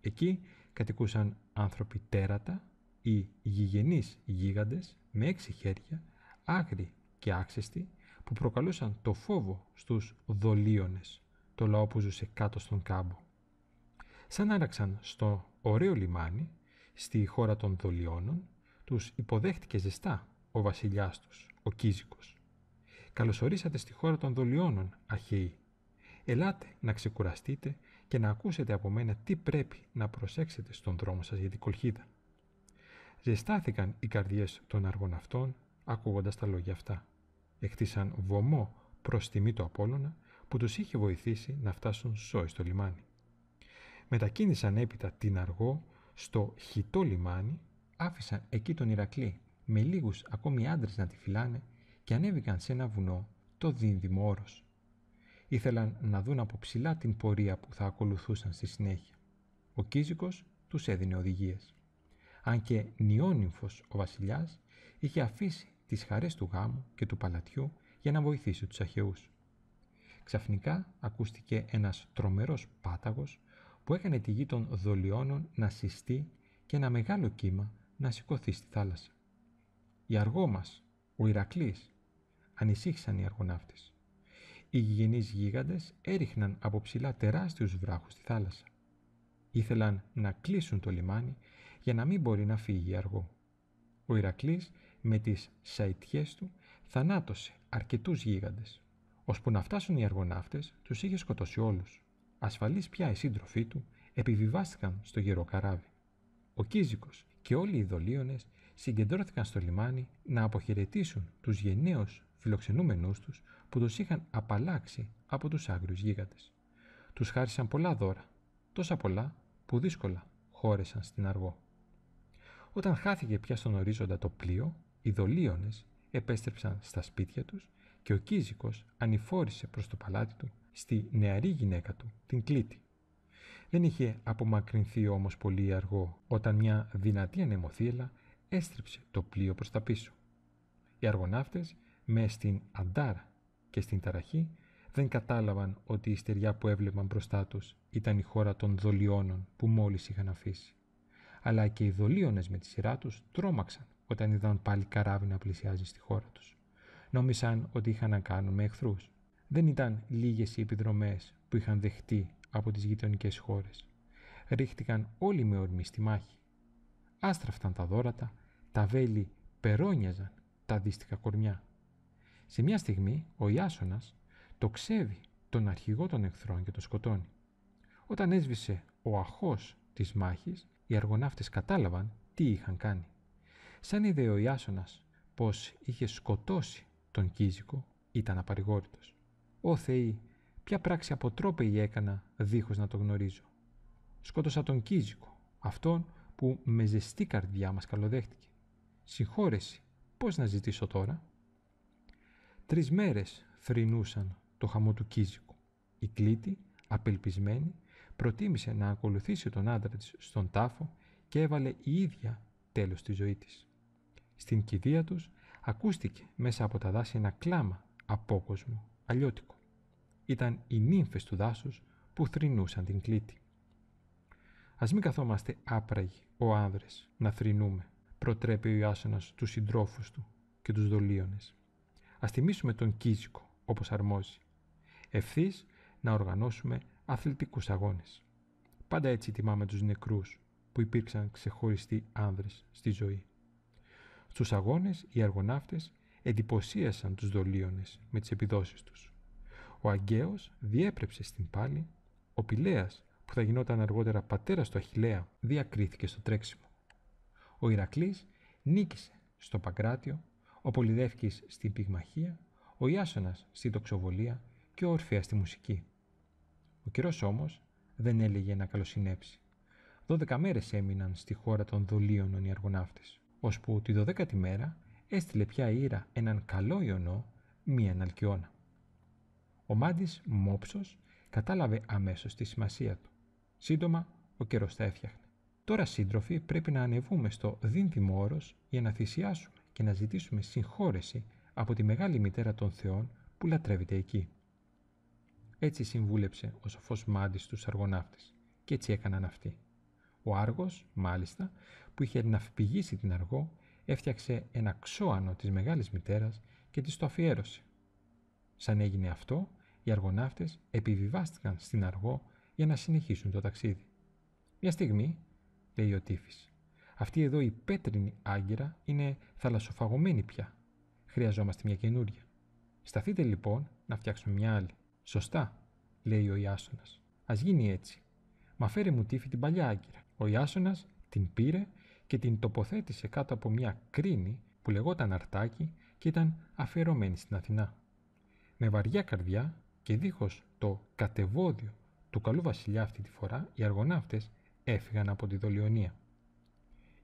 Speaker 1: Εκεί κατοικούσαν άνθρωποι τέρατα ή γηγενείς γίγαντες με έξι χέρια, άγριοι και άξιστοι, που προκαλούσαν το φόβο στους δολίονες, το λαό που ζούσε κάτω στον κάμπο. Σαν άραξαν στο ωραίο λιμάνι, στη χώρα των δολιώνων, τους υποδέχτηκε ζεστά ο βασιλιάς τους, ο Κίζικος. «Καλωσορίσατε στη χώρα των δολιώνων, αρχαίοι. Ελάτε να ξεκουραστείτε και να ακούσετε από μένα τι πρέπει να προσέξετε στον δρόμο σας για την κολχίδα». Ζεστάθηκαν οι καρδιές των αργών αυτών ακούγοντας τα λόγια αυτά. Έχτισαν βωμό προς τιμή του Απόλλωνα που τους είχε βοηθήσει να φτάσουν σώοι στο λιμάνι. Μετακίνησαν έπειτα την Αργό στο χιτό λιμάνι, άφησαν εκεί τον Ηρακλή με λίγους ακόμη άντρες να τη φυλάνε και ανέβηκαν σε ένα βουνό, το δίνδυμο όρος. Ήθελαν να δουν από ψηλά την πορεία που θα ακολουθούσαν στη συνέχεια. Ο Κίζικος τους έδινε οδηγίες. Αν και νιώνυμφος ο βασιλιάς είχε αφήσει τις χαρές του γάμου και του παλατιού για να βοηθήσει τους αχαιούς. Ξαφνικά ακούστηκε ένας τρομερός πάταγος που έκανε τη γη των δολιώνων να συστεί και ένα μεγάλο κύμα να σηκωθεί στη θάλασσα. «Η αργό μας, ο Ηρακλής», ανησύχησαν οι αργοναύτες. Οι γηγενείς γίγαντες έριχναν από ψηλά τεράστιους βράχους στη θάλασσα. Ήθελαν να κλείσουν το λιμάνι για να μην μπορεί να φύγει αργό. Ο Ηρακλής με τις σαϊτιές του θανάτωσε αρκετούς γίγαντες. Ώσπου να φτάσουν οι αργοναύτες τους είχε σκοτώσει όλους. Ασφαλείς πια οι σύντροφοί του επιβιβάστηκαν στο γεροκαράβι. Ο Κίζικος και όλοι οι δολίωνες συγκεντρώθηκαν στο λιμάνι να αποχαιρετήσουν τους γενναίους φιλοξενούμενούς τους που τους είχαν απαλλάξει από τους άγριους γίγαντες. Τους χάρισαν πολλά δώρα, τόσα πολλά που δύσκολα χώρεσαν στην αργό. Όταν χάθηκε πια στον ορίζοντα το πλοίο, οι δολίονες επέστρεψαν στα σπίτια τους και ο Κίζικος ανηφόρησε προς το παλάτι του στη νεαρή γυναίκα του, την Κλήτη. Δεν είχε απομακρυνθεί όμως πολύ αργό όταν μια δυνατή ανεμοθύελα έστρεψε το πλοίο προς τα πίσω. Οι αργοναύτες με στην αντάρα και στην ταραχή δεν κατάλαβαν ότι η στεριά που έβλεπαν μπροστά τους ήταν η χώρα των δολιώνων που μόλις είχαν αφήσει. Αλλά και οι δολίωνες με τη σειρά τους τρόμαξαν όταν είδαν πάλι καράβι να πλησιάζει στη χώρα τους. Νόμισαν ότι είχαν να κάνουν με εχθρούς. Δεν ήταν λίγες οι επιδρομές που είχαν δεχτεί από τις γειτονικές χώρες. Ρίχτηκαν όλοι με ορμή στη μάχη. Άστραφταν τα δόρατα, τα βέλη περώνιαζαν τα δύστικα κορμιά. Σε μια στιγμή ο Ιάσονας το ξέβει τον αρχηγό των εχθρών και το σκοτώνει. Όταν έσβησε ο αχός της μάχης, οι αργοναύτες κατάλαβαν τι είχαν κάνει σαν είδε ο Ιάσονας πως είχε σκοτώσει τον Κίζικο, ήταν απαρηγόρητος. «Ω Θεή, ποια πράξη αποτρόπαιη έκανα δίχως να το γνωρίζω. Σκότωσα τον Κίζικο, αυτόν που με ζεστή καρδιά μας καλοδέχτηκε. Συγχώρεση, πώς να ζητήσω τώρα» Τρεις μέρες θρυνούσαν το χαμό του Κίζικου. Η Κλήτη, απελπισμένη, προτίμησε να ακολουθήσει τον άντρα της στον τάφο και έβαλε η ίδια τέλος στη ζωή της. Στην κηδεία τους ακούστηκε μέσα από τα δάση ένα κλάμα απόκοσμο, αλλιώτικο. Ήταν οι νύμφες του δάσους που θρυνούσαν την κλήτη. Ας μην καθόμαστε άπραγοι ο άνδρες να θρυνούμε, προτρέπει ο Ιάσονας τους συντρόφους του και τους δολίονες. Ας τιμήσουμε τον Κίζικο όπως αρμόζει. Ευθύς να οργανώσουμε αθλητικούς αγώνες. Πάντα έτσι τιμάμε τους νεκρούς που υπήρξαν ξεχωριστοί άνδρες στη ζωή. Στους αγώνες οι αργοναύτες εντυπωσίασαν τους δολίονες με τις επιδόσεις τους. Ο Αγκαίος διέπρεψε στην πάλη, ο Πηλέας που θα γινόταν αργότερα πατέρας του Αχιλέα διακρίθηκε στο τρέξιμο. Ο Ηρακλής νίκησε στο Παγκράτιο, ο Πολυδεύκης στην Πυγμαχία, ο Ιάσονας στην Τοξοβολία και ο Ορφέας στη Μουσική. Ο καιρός όμως δεν έλεγε να καλοσυνέψει. Δώδεκα μέρες έμειναν στη χώρα των δολίων οι αργοναύτες που τη δωδέκατη μέρα έστειλε πια η Ήρα έναν καλό Ιωνό, μίαν αλκιώνα. Ο Μάντης μόψος κατάλαβε αμέσως τη σημασία του. Σύντομα ο καιρός τα έφτιαχνε. Τώρα σύντροφοι πρέπει να ανεβούμε στο δίνδυμο όρος για να θυσιάσουμε και να ζητήσουμε συγχώρεση από τη μεγάλη μητέρα των θεών που λατρεύεται εκεί. Έτσι συμβούλεψε ο σοφός Μάντης τους αργοναύτες και έτσι έκαναν αυτοί. Ο Άργος, μάλιστα, που είχε ναυπηγήσει την αργό, έφτιαξε ένα ξώανο της μεγάλης μητέρας και της το αφιέρωσε. Σαν έγινε αυτό, οι αργοναύτες επιβιβάστηκαν στην αργό για να συνεχίσουν το ταξίδι. «Μια στιγμή», λέει ο Τύφης, «αυτή εδώ η πέτρινη άγκυρα είναι θαλασσοφαγωμένη πια. Χρειαζόμαστε μια καινούρια. Σταθείτε λοιπόν να φτιάξουμε μια άλλη. Σωστά, λέει ο Ιάσονας. Ας γίνει έτσι. Μα φέρε μου τύφη την παλιά άγκυρα. Ο ιασονας α γινει ετσι μα φερε μου τυφη την παλια αγκυρα ο ιασονας την πηρε και την τοποθέτησε κάτω από μια κρίνη που λεγόταν Αρτάκι και ήταν αφιερωμένη στην Αθηνά. Με βαριά καρδιά και δίχως το κατεβόδιο του καλού βασιλιά αυτή τη φορά, οι αργοναύτες έφυγαν από τη Δολιονία.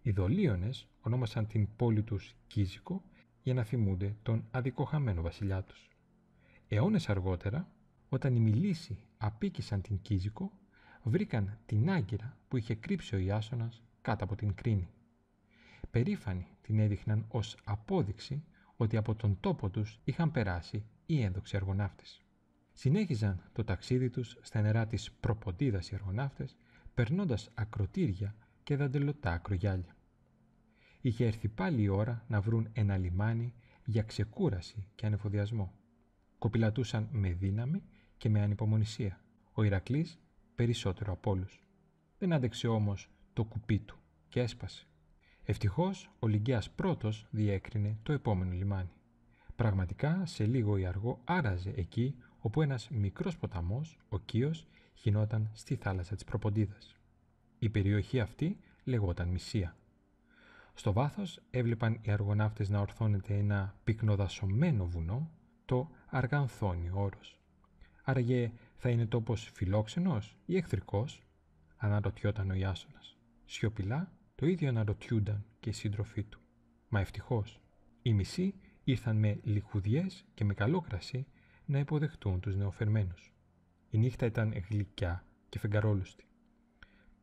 Speaker 1: Οι Δολίονες ονόμασαν την πόλη τους Κίζικο για να θυμούνται τον αδικοχαμένο βασιλιά τους. Αιώνες αργότερα, όταν οι μιλήσει απίκησαν την Κίζικο, βρήκαν την Άγκυρα που είχε κρύψει ο Ιάσονας κάτω από την Κρίνη. Περήφανοι την έδειχναν ως απόδειξη ότι από τον τόπο τους είχαν περάσει οι ένδοξοι αργοναύτες. Συνέχιζαν το ταξίδι τους στα νερά της Προποντίδας οι αργοναύτες, περνώντας ακροτήρια και δαντελωτά ακρογιάλια. Είχε έρθει πάλι η ώρα να βρουν ένα λιμάνι για ξεκούραση και ανεφοδιασμό. Κοπηλατούσαν με δύναμη και με ανυπομονησία. Ο Ηρακλής περισσότερο από όλους. Δεν άντεξε όμως το κουπί του και έσπασε. Ευτυχώς ο Λιγκαία πρώτος διέκρινε το επόμενο λιμάνι. Πραγματικά σε λίγο ή αργό άραζε εκεί όπου ένας μικρός ποταμός, ο Κίος, γινόταν στη θάλασσα της Προποντίδας. Η περιοχή αυτή λεγόταν Μυσία. Στο βάθος έβλεπαν οι αργοναύτες να ορθώνεται ένα πυκνοδασωμένο βουνό, το Αργανθόνιο όρος. Άραγε θα είναι τόπος φιλόξενος ή εχθρικός, αναρωτιόταν ο κιος γινοταν στη θαλασσα της προποντιδας η περιοχη αυτη λεγοταν Μισία. στο βαθος εβλεπαν οι αργοναυτε να ορθωνεται ενα πυκνοδασωμενο βουνο το αργανθονιο όρο. αραγε θα ειναι τοπος φιλόξενο η εχθρικό αναρωτιοταν ο ιασονας Σιωπηλά το ίδιο αναρωτιούνταν και οι σύντροφοί του. Μα ευτυχώ, οι μισοί ήρθαν με λιχουδιές και με καλό κρασί να υποδεχτούν τους νεοφερμένους. Η νύχτα ήταν γλυκιά και φεγγαρόλουστη.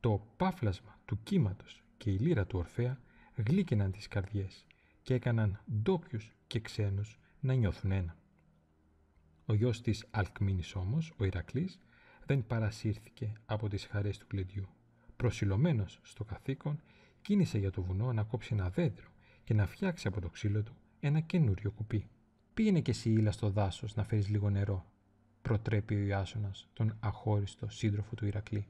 Speaker 1: Το πάφλασμα του κύματος και η λύρα του Ορφέα γλύκαιναν τις καρδιές και έκαναν ντόπιους και ξένους να νιώθουν ένα. Ο γιος της Αλκμίνης όμως, ο Ηρακλής, δεν παρασύρθηκε από τις χαρές του κλειδιού προσιλωμένος στο καθήκον, κίνησε για το βουνό να κόψει ένα δέντρο και να φτιάξει από το ξύλο του ένα καινούριο κουπί. Πήγαινε και εσύ ήλα στο δάσος να φέρεις λίγο νερό, προτρέπει ο Ιάσονας τον αχώριστο σύντροφο του Ηρακλή.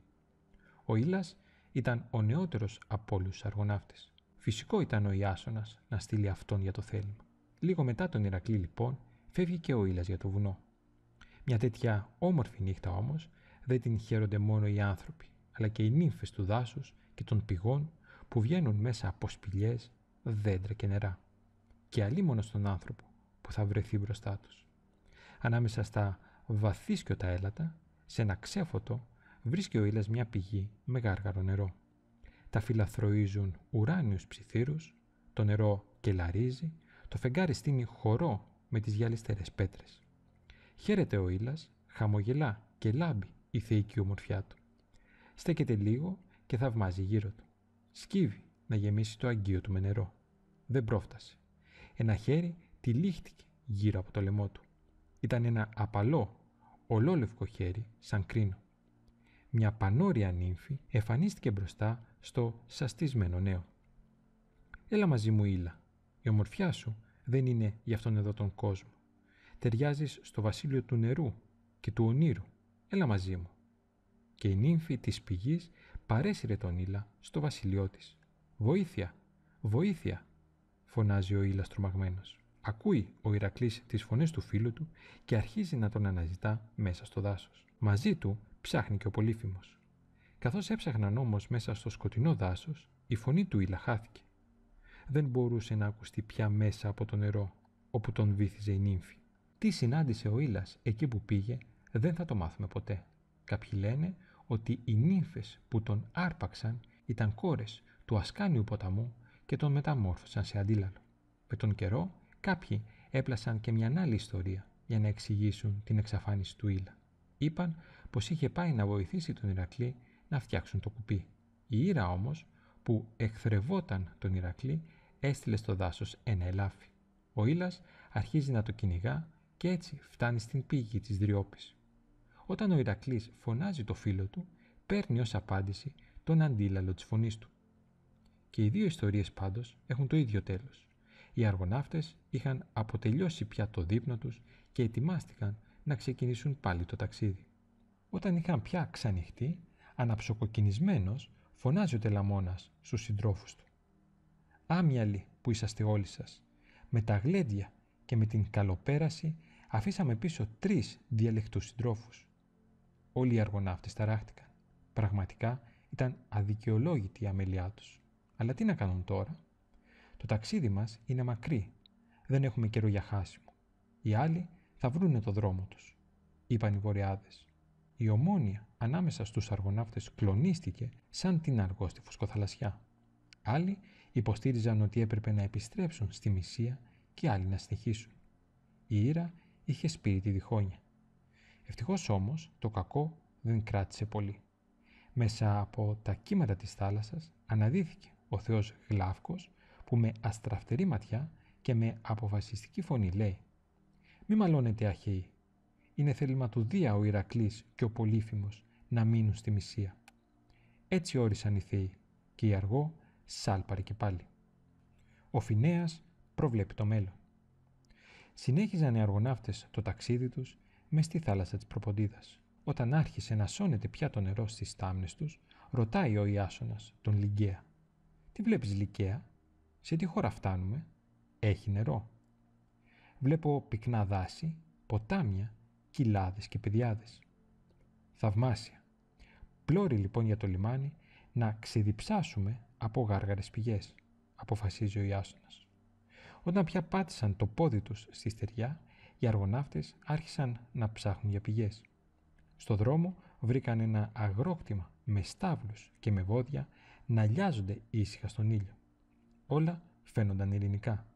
Speaker 1: Ο ήλας ήταν ο νεότερος από όλους τους αργοναύτες. Φυσικό ήταν ο Ιάσονας να στείλει αυτόν για το θέλημα. Λίγο μετά τον Ηρακλή, λοιπόν, φεύγει και ο ήλας για το βουνό. Μια τέτοια όμορφη νύχτα όμως δεν την χαίρονται μόνο οι άνθρωποι, αλλά και οι νύμφες του δάσους και των πηγών που βγαίνουν μέσα από σπηλιές, δέντρα και νερά. Και αλίμονο στον άνθρωπο που θα βρεθεί μπροστά τους. Ανάμεσα στα βαθύσκιωτα έλατα, σε ένα ξέφωτο, βρίσκει ο Ήλας μια πηγή με γάργαρο νερό. Τα φυλαθροίζουν θροίζουν ουράνιους ψιθύρους, το νερό κελαρίζει, το φεγγάρι στείνει χορό με τις γυαλιστερές πέτρες. Χαίρεται ο Ήλας, χαμογελά και λάμπει η θεϊκή ομορφιά του στέκεται λίγο και θαυμάζει γύρω του. Σκύβει να γεμίσει το αγκείο του με νερό. Δεν πρόφτασε. Ένα χέρι τυλίχτηκε γύρω από το λαιμό του. Ήταν ένα απαλό, ολόλευκο χέρι σαν κρίνο. Μια πανόρια νύμφη εμφανίστηκε μπροστά στο σαστισμένο νέο. «Έλα μαζί μου, Ήλα. Η ομορφιά σου δεν είναι για αυτόν εδώ τον κόσμο. Ταιριάζεις στο βασίλειο του νερού και του ονείρου. Έλα μαζί μου και η νύμφη της πηγής παρέσυρε τον Ήλα στο βασιλειό της. «Βοήθεια! Βοήθεια!» φωνάζει ο Ήλας τρομαγμένος. Ακούει ο Ηρακλής τις φωνές του φίλου του και αρχίζει να τον αναζητά μέσα στο δάσος. Μαζί του ψάχνει και ο Πολύφημος. Καθώς έψαχναν όμως μέσα στο σκοτεινό δάσος, η φωνή του Ήλα χάθηκε. Δεν μπορούσε να ακουστεί πια μέσα από το νερό, όπου τον βύθιζε η νύμφη. Τι συνάντησε ο Ήλας εκεί που πήγε, δεν θα το μάθουμε ποτέ. Κάποιοι λένε ότι οι νύμφες που τον άρπαξαν ήταν κόρες του ασκάνιου ποταμού και τον μεταμόρφωσαν σε αντίλαλο. Με τον καιρό κάποιοι έπλασαν και μια άλλη ιστορία για να εξηγήσουν την εξαφάνιση του Ήλα. Είπαν πως είχε πάει να βοηθήσει τον Ηρακλή να φτιάξουν το κουπί. Η Ήρα όμως που εχθρευόταν τον Ηρακλή έστειλε στο δάσος ένα ελάφι. Ο Ήλας αρχίζει να το κυνηγά και έτσι φτάνει στην πήγη της Δριόπης. Όταν ο Ηρακλής φωνάζει το φίλο του, παίρνει ως απάντηση τον αντίλαλο της φωνής του. Και οι δύο ιστορίες πάντως έχουν το ίδιο τέλος. Οι αργοναύτες είχαν αποτελειώσει πια το δείπνο τους και ετοιμάστηκαν να ξεκινήσουν πάλι το ταξίδι. Όταν είχαν πια ξανοιχτεί, αναψοκοκκινισμένος φωνάζει ο Τελαμόνας στους συντρόφους του. «Άμυαλοι που είσαστε όλοι σας, με τα γλέντια και με την καλοπέραση αφήσαμε πίσω τρεις διαλεκτούς συντρόφους. Όλοι οι αργοναύτες ταράχτηκαν. Πραγματικά ήταν αδικαιολόγητη η αμελία τους. Αλλά τι να κάνουν τώρα. Το ταξίδι μας είναι μακρύ. Δεν έχουμε καιρό για χάσιμο. Οι άλλοι θα βρούνε το δρόμο τους, είπαν οι βορειάδες. Η ομόνια ανάμεσα στους αργοναύτες κλονίστηκε σαν την αργό στη φουσκοθαλασσιά. Άλλοι υποστήριζαν ότι έπρεπε να επιστρέψουν στη Μυσία και άλλοι να συνεχίσουν. Η Ήρα είχε σπείρει τη διχόνια. Ευτυχώς όμως το κακό δεν κράτησε πολύ. Μέσα από τα κύματα της θάλασσας αναδύθηκε ο Θεός Γλάυκος που με αστραφτερή ματιά και με αποφασιστική φωνή λέει «Μη μαλώνετε αχαιοί, είναι θέλημα του Δία ο Ηρακλής και ο Πολύφημος να μείνουν στη μισία». Έτσι όρισαν οι θεοί και η αργό σάλπαρε και πάλι. Ο Φινέας προβλέπει το μέλλον. Συνέχιζαν οι αργοναύτες το ταξίδι τους μες στη θάλασσα της Προποντίδας. Όταν άρχισε να σώνεται πια το νερό στις στάμνες τους, ρωτάει ο Ιάσονας τον Λυγκαία. «Τι βλέπεις Λυγκαία, σε τι χώρα φτάνουμε, έχει νερό. Βλέπω πυκνά δάση, ποτάμια, κοιλάδες και παιδιάδες. Θαυμάσια. Πλώρη λοιπόν για το λιμάνι να ξεδιψάσουμε από γάργαρες πηγές, αποφασίζει ο Ιάσονας. Όταν πια πάτησαν το πόδι τους στη στεριά, οι αργοναύτες άρχισαν να ψάχνουν για πηγές. Στο δρόμο βρήκαν ένα αγρόκτημα με στάβλους και με βόδια να λιάζονται ήσυχα στον ήλιο. Όλα φαίνονταν ελληνικά.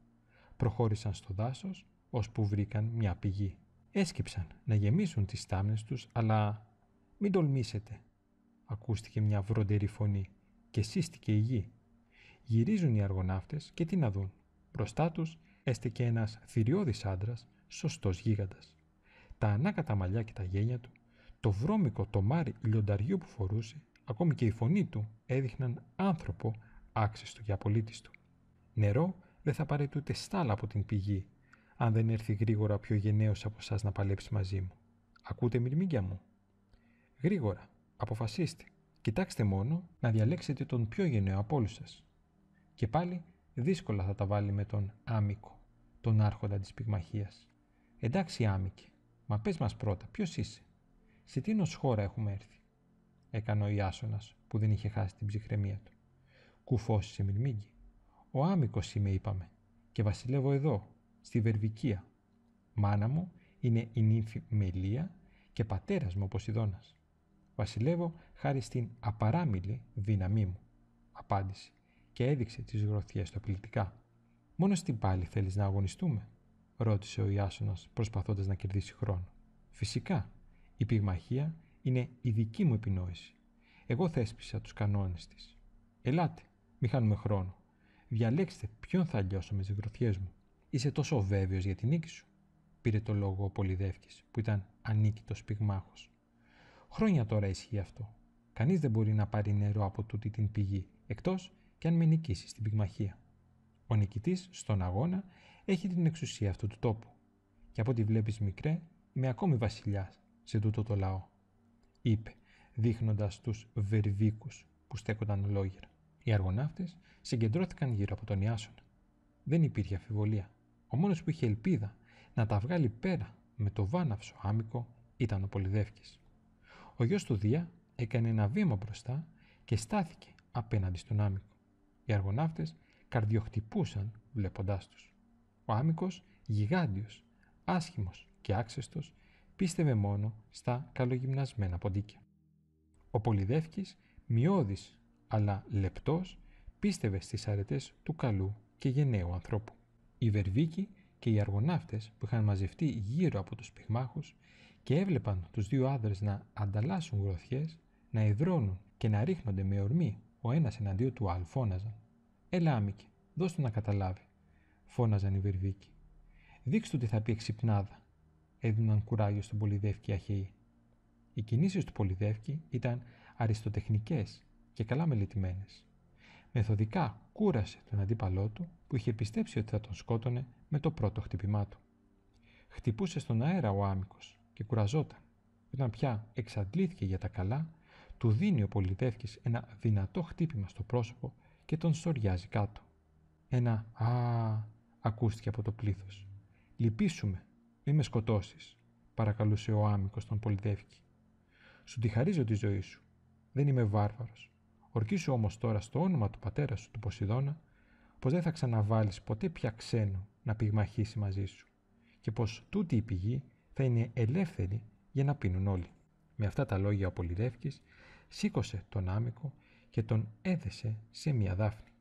Speaker 1: Προχώρησαν στο δάσος, ώσπου βρήκαν μια πηγή. Έσκυψαν να γεμίσουν τις στάμνες τους, αλλά «Μην τολμήσετε», ακούστηκε μια βροντερή φωνή και σύστηκε η γη. Γυρίζουν οι αργοναύτες και τι να δουν. Μπροστά τους έστεκε ένας θηριώδης άντρας σωστός γίγαντας. Τα ανάκατα μαλλιά και τα γένια του, το βρώμικο τομάρι λιονταριού που φορούσε, ακόμη και η φωνή του έδειχναν άνθρωπο άξιστο για του. Νερό δεν θα πάρετε ούτε στάλα από την πηγή, αν δεν έρθει γρήγορα πιο γενναίος από εσάς να παλέψει μαζί μου. Ακούτε μυρμήγκια μου. Γρήγορα, αποφασίστε. Κοιτάξτε μόνο να διαλέξετε τον πιο γενναίο από όλους σας. Και πάλι δύσκολα θα τα βάλει με τον άμικο, τον άρχοντα της πυγμαχίας. Εντάξει, άμικε, μα πες μας πρώτα, ποιος είσαι. Σε τι χώρα έχουμε έρθει. Έκανε ο Ιάσονας που δεν είχε χάσει την ψυχραιμία του. Κουφός σε μυρμήγκη. Ο άμικος είμαι, είπαμε, και βασιλεύω εδώ, στη Βερβικία. Μάνα μου είναι η νύμφη Μελία και πατέρας μου ο Ποσειδώνας. Βασιλεύω χάρη στην απαράμιλη δύναμή μου. Απάντησε και έδειξε τις γροθιές του απειλητικά. Μόνο στην παλι θελει να αγωνιστούμε ρώτησε ο Ιάσονας, προσπαθώντας να κερδίσει χρόνο. Φυσικά, η πυγμαχία είναι η δική μου επινόηση. Εγώ θέσπισα τους κανόνες της. Ελάτε, μη χάνουμε χρόνο. Διαλέξτε ποιον θα αλλιώσω με τις γροθιές μου. Είσαι τόσο βέβαιος για την νίκη σου, πήρε το λόγο ο Πολυδεύκης, που ήταν ανίκητος πυγμάχος. Χρόνια τώρα ισχύει αυτό. Κανείς δεν μπορεί να πάρει νερό από τούτη την πηγή, εκτός και αν με νικήσεις στην πυγμαχία. Ο νικητής στον αγώνα έχει την εξουσία αυτού του τόπου. Και από ό,τι βλέπεις μικρέ, με ακόμη βασιλιάς σε τούτο το λαό», είπε, δείχνοντας τους βερβίκους που στέκονταν ολόγυρα. Οι αργοναύτες συγκεντρώθηκαν γύρω από τον Ιάσονα. Δεν υπήρχε αφιβολία. Ο μόνος που είχε ελπίδα να τα βγάλει πέρα με το βάναυσο άμικο ήταν ο Πολυδεύκης. Ο γιος του Δία έκανε ένα βήμα μπροστά και στάθηκε απέναντι στον άμικο. Οι αργοναύτες καρδιοχτυπούσαν βλέποντα τους. Ο άμικος γιγάντιος, άσχημος και άξεστος, πίστευε μόνο στα καλογυμνασμένα ποντίκια. Ο Πολυδεύκης, μειώδης αλλά λεπτός, πίστευε στις αρετές του καλού και γενναίου ανθρώπου. Οι Βερβίκοι και οι αργοναύτες που είχαν μαζευτεί γύρω από τους πυγμάχους και έβλεπαν τους δύο άνδρες να ανταλλάσσουν γροθιές, να υδρώνουν και να ρίχνονται με ορμή ο ένας εναντίον του άλλου φώναζαν «Έλα άμικε, να καταλάβει, φώναζαν οι Βερβίκοι. Δείξτε ότι θα πει εξυπνάδα, έδιναν κουράγιο στον Πολυδεύκη Αχαιή. Οι κινήσεις του Πολυδεύκη ήταν αριστοτεχνικές και καλά μελετημένες. Μεθοδικά κούρασε τον αντίπαλό του που είχε πιστέψει ότι θα τον σκότωνε με το πρώτο χτυπημά του. Χτυπούσε στον αέρα ο άμικος και κουραζόταν. Όταν πια εξαντλήθηκε για τα καλά, του δίνει ο Πολυδεύκης ένα δυνατό χτύπημα στο πρόσωπο και τον σωριάζει κάτω. Ένα «Α» ακούστηκε από το πλήθος. «Λυπήσουμε, μη με σκοτώσεις. παρακαλούσε ο άμικος τον Πολυδεύκη. «Σου τη χαρίζω τη ζωή σου. Δεν είμαι βάρβαρος. Ορκίσου όμως τώρα στο όνομα του πατέρα σου, του Ποσειδώνα, πως δεν θα ξαναβάλεις ποτέ πια ξένο να πυγμαχίσει μαζί σου και πως τούτη η πηγή θα είναι ελεύθερη για να πίνουν όλοι. Με αυτά τα λόγια ο Πολυδεύκης σήκωσε τον άμικο και τον έδεσε σε μια δάφνη.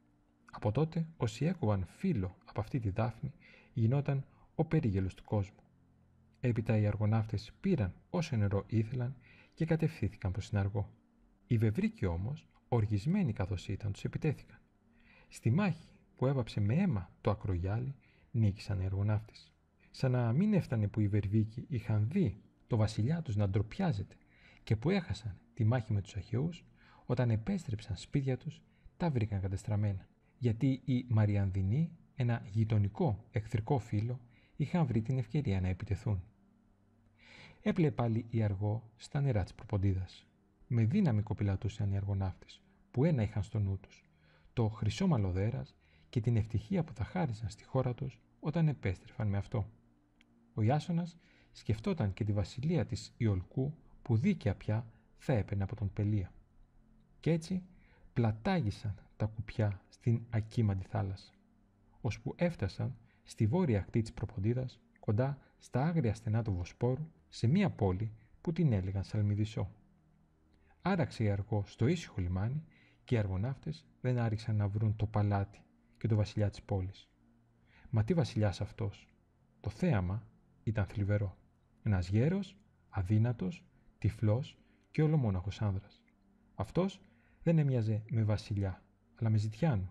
Speaker 1: Από τότε, όσοι έκοβαν φίλο από αυτή τη δάφνη, γινόταν ο περίγελος του κόσμου. Έπειτα οι αργοναύτες πήραν όσο νερό ήθελαν και κατευθύνθηκαν προς την αργό. Οι βευρίκοι όμως, οργισμένοι καθώς ήταν, τους επιτέθηκαν. Στη μάχη που έβαψε με αίμα το ακρογιάλι, νίκησαν οι αργοναύτες. Σαν να μην έφτανε που οι Βερβίκοι είχαν δει το βασιλιά τους να ντροπιάζεται και που έχασαν τη μάχη με τους Αχαιούς, όταν επέστρεψαν σπίτια τους, τα βρήκαν κατεστραμμένα γιατί η Μαριανδινοί, ένα γειτονικό εχθρικό φίλο είχαν βρει την ευκαιρία να επιτεθούν. Έπλε πάλι η αργό στα νερά της προποντίδας. Με δύναμη κοπηλατούσαν οι αργοναύτες, που ένα είχαν στο νου τους, το χρυσό μαλοδέρας και την ευτυχία που θα χάρισαν στη χώρα τους όταν επέστρεφαν με αυτό. Ο Ιάσονας σκεφτόταν και τη βασιλεία της Ιολκού που δίκαια πια θα έπαιρνε από τον Πελία. Κι έτσι πλατάγησαν τα κουπιά στην ακίμαντη θάλασσα, ώσπου έφτασαν στη βόρεια ακτή της Προποντίδας, κοντά στα άγρια στενά του Βοσπόρου, σε μία πόλη που την έλεγαν Σαλμιδισό. Άραξε η αργό στο ήσυχο λιμάνι και οι αργοναύτες δεν άρχισαν να βρουν το παλάτι και το βασιλιά της πόλης. Μα τι βασιλιάς αυτός. Το θέαμα ήταν θλιβερό. Ένας γέρος, αδύνατος, τυφλός και ολομόναχος άνδρας. Αυτός δεν έμοιαζε με βασιλιά αλλά με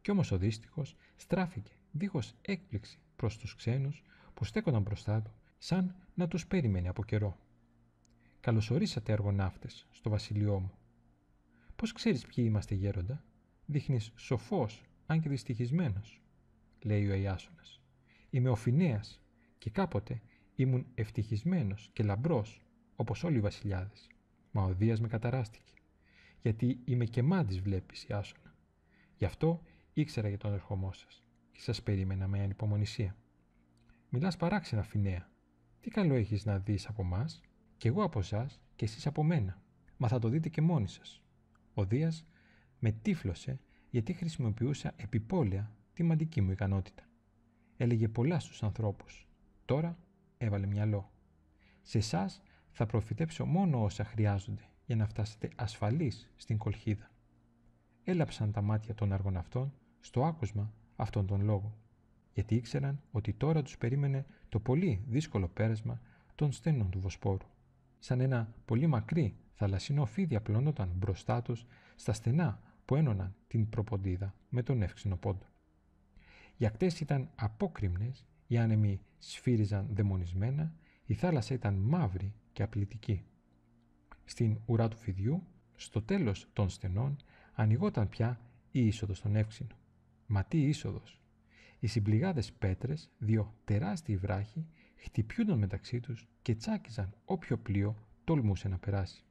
Speaker 1: Κι όμως ο δύστιχος στράφηκε δίχως έκπληξη προς τους ξένους που στέκονταν μπροστά του σαν να τους περίμενε από καιρό. «Καλωσορίσατε αργοναύτες στο βασιλειό μου». «Πώς ξέρεις ποιοι είμαστε γέροντα» δείχνεις σοφός αν και δυστυχισμένος λέει ο Ιάσονας. Είμαι ο Φινέας και κάποτε ήμουν ευτυχισμένος και λαμπρός όπως όλοι οι βασιλιάδες. Μα ο Δίας με καταράστηκε. Γιατί είμαι και μάντης βλέπεις Ιάσονα. Γι' αυτό ήξερα για τον ερχομό σα και σας περίμενα με ανυπομονησία. Μιλάς παράξενα, Φινέα. Τι καλό έχεις να δεις από εμά, κι εγώ από εσάς και εσείς από μένα. Μα θα το δείτε και μόνοι σας. Ο Δίας με τύφλωσε γιατί χρησιμοποιούσα επιπόλαια τη μαντική μου ικανότητα. Έλεγε πολλά στους ανθρώπους. Τώρα έβαλε μυαλό. Σε εσάς θα προφητέψω μόνο όσα χρειάζονται για να φτάσετε ασφαλείς στην κολχίδα έλαψαν τα μάτια των αργών αυτών στο άκουσμα αυτών των λόγων, γιατί ήξεραν ότι τώρα τους περίμενε το πολύ δύσκολο πέρασμα των στένων του Βοσπόρου. Σαν ένα πολύ μακρύ θαλασσινό φίδι απλωνόταν μπροστά τους στα στενά που ένωναν την προποντίδα με τον εύξηνο πόντο. Οι ακτές ήταν απόκριμνες, οι άνεμοι σφύριζαν δαιμονισμένα, η θάλασσα ήταν μαύρη και απλητική. Στην ουρά του φιδιού, στο τέλος των στενών, Ανοιγόταν πια η είσοδος στον Εύξηνο. Μα τι είσοδος! Οι συμπληγάδες πέτρες, δύο τεράστιοι βράχοι, χτυπιούνταν μεταξύ τους και τσάκιζαν όποιο πλοίο τολμούσε να περάσει.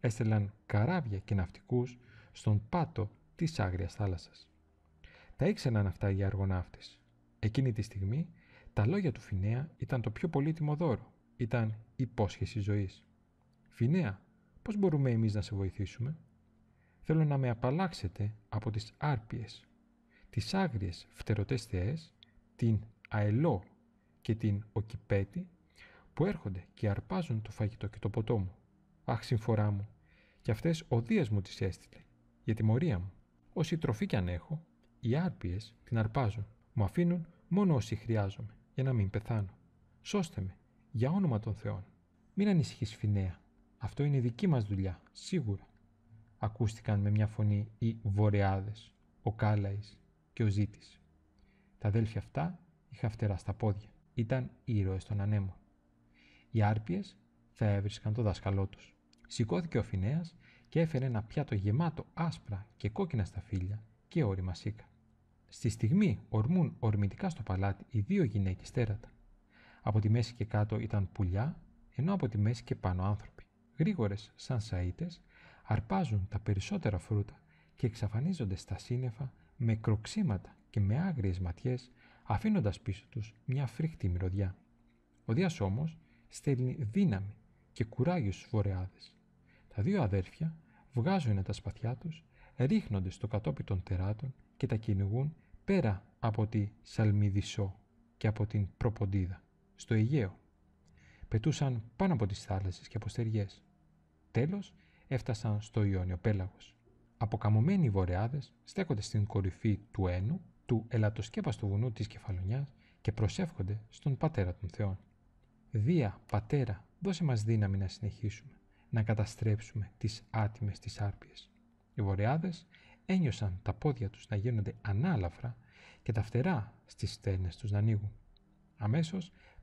Speaker 1: Έστελαν καράβια και ναυτικούς στον πάτο της άγριας θάλασσας. Τα ήξεραν αυτά οι αργοναύτες. Εκείνη τη στιγμή τα λόγια του Φινέα ήταν το πιο πολύτιμο δώρο. Ήταν υπόσχεση ζωής. Φινέα, πώς μπορούμε εμείς να σε βοηθήσουμε θέλω να με απαλλάξετε από τις άρπιες, τις άγριες φτερωτές θεές, την αελό και την οκυπέτη, που έρχονται και αρπάζουν το φαγητό και το ποτό μου. Αχ, συμφορά μου, και αυτές Δίας μου τις έστειλε, για τη μορία μου. Όση τροφή κι αν έχω, οι άρπιες την αρπάζουν. Μου αφήνουν μόνο όσοι χρειάζομαι, για να μην πεθάνω. Σώστε με, για όνομα των Θεών. Μην ανησυχείς, Φινέα. Αυτό είναι δική μας δουλειά, σίγουρα ακούστηκαν με μια φωνή οι Βορεάδες, ο Κάλαης και ο Ζήτης. Τα αδέλφια αυτά είχαν φτερά στα πόδια. Ήταν ήρωες των ανέμων. Οι άρπιες θα έβρισκαν το δάσκαλό τους. Σηκώθηκε ο Φινέας και έφερε ένα πιάτο γεμάτο άσπρα και κόκκινα σταφύλια και όρημα σίκα. Στη στιγμή ορμούν ορμητικά στο παλάτι οι δύο γυναίκες τέρατα. Από τη μέση και κάτω ήταν πουλιά, ενώ από τη μέση και πάνω άνθρωποι. Γρήγορες σαν σαΐτες αρπάζουν τα περισσότερα φρούτα και εξαφανίζονται στα σύννεφα με κροξίματα και με άγριες ματιές, αφήνοντας πίσω τους μια φρικτή μυρωδιά. Ο Δίας όμως στέλνει δύναμη και κουράγιο στους Τα δύο αδέρφια βγάζουν τα σπαθιά τους, ρίχνονται στο κατόπι των τεράτων και τα κυνηγούν πέρα από τη Σαλμιδισό και από την Προποντίδα, στο Αιγαίο. Πετούσαν πάνω από τις θάλασσες και από στεριές. Τέλος, έφτασαν στο Ιόνιο πέλαγος. Αποκαμωμένοι οι βορειάδες στέκονται στην κορυφή του Ένου, του ελατοσκέπαστου βουνού της Κεφαλονιάς και προσεύχονται στον Πατέρα των Θεών. Δία, Πατέρα, δώσε μας δύναμη να συνεχίσουμε, να καταστρέψουμε τις άτιμες τις άρπιες. Οι βορειάδες ένιωσαν τα πόδια τους να γίνονται ανάλαφρα και τα φτερά στις στέρνε τους να ανοίγουν. Αμέσως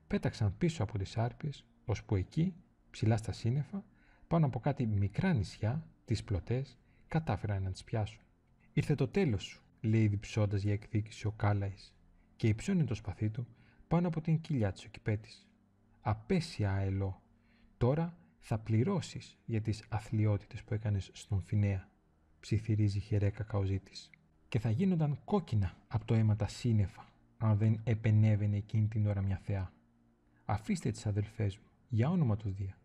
Speaker 1: πέταξαν πίσω από τις άρπιες, ώσπου εκεί, ψηλά στα σύννεφα, πάνω από κάτι μικρά νησιά, τις πλωτές, κατάφεραν να τις πιάσουν. «Ήρθε το τέλος σου», λέει διψώντας για εκδίκηση ο Κάλαης και υψώνει το σπαθί του πάνω από την κοιλιά της οκυπέτης. «Απέσια αελό, τώρα θα πληρώσεις για τις αθλειότητες που έκανες στον Φινέα», ψιθυρίζει χερέκα καουζίτης «Και θα γίνονταν κόκκινα από το αίμα τα σύννεφα, αν δεν επενέβαινε εκείνη την ώρα μια θεά. Αφήστε τις αδελφές μου, για όνομα του Δία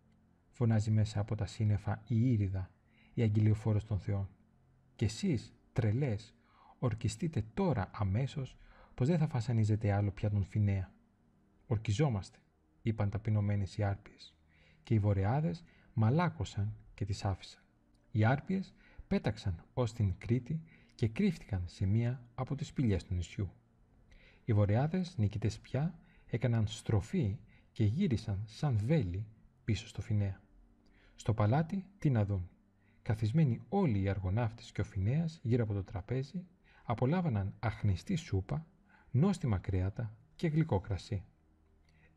Speaker 1: φωνάζει μέσα από τα σύννεφα η Ήριδα, η αγγελιοφόρος των Θεών. Και εσείς, τρελές, ορκιστείτε τώρα αμέσως πως δεν θα φασανίζετε άλλο πια τον Φινέα. Ορκιζόμαστε, είπαν ταπεινωμένες οι άρπιες. Και οι βορεάδες μαλάκωσαν και τις άφησαν. Οι άρπιες πέταξαν ως την Κρήτη και κρύφτηκαν σε μία από τις σπηλιές του νησιού. Οι βορεάδες, νικητές πια έκαναν στροφή και γύρισαν σαν βέλη πίσω στο Φινέα. Στο παλάτι τι να δουν. Καθισμένοι όλοι οι αργοναύτες και ο Φινέας γύρω από το τραπέζι απολάβαναν αχνηστή σούπα, νόστιμα κρέατα και γλυκό κρασί.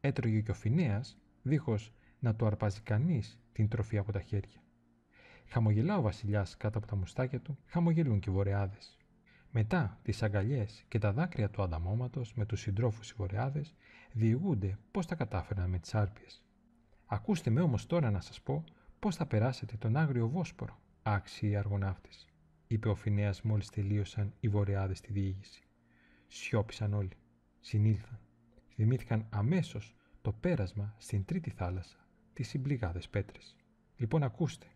Speaker 1: Έτρωγε και ο Φινέας δίχως να του αρπάζει κανείς την τροφή από τα χέρια. Χαμογελά ο Βασιλιάς κάτω από τα μουστάκια του, χαμογελούν και οι βορειάδε. Μετά τις αγκαλιές και τα δάκρυα του ανταμώματος με τους συντρόφους οι βορειάδε, διηγούνται πώς τα κατάφεραν με τις άρπιες. Ακούστε με όμως τώρα να σας πω Πώς θα περάσετε τον άγριο Βόσπορο, άξιοι αργοναύτες, είπε ο Φινέας μόλις τελείωσαν οι βορειάδες τη διήγηση. Σιώπησαν όλοι, συνήλθαν, θυμήθηκαν αμέσως το πέρασμα στην τρίτη θάλασσα, τις συμπληγάδες πέτρες. Λοιπόν ακούστε,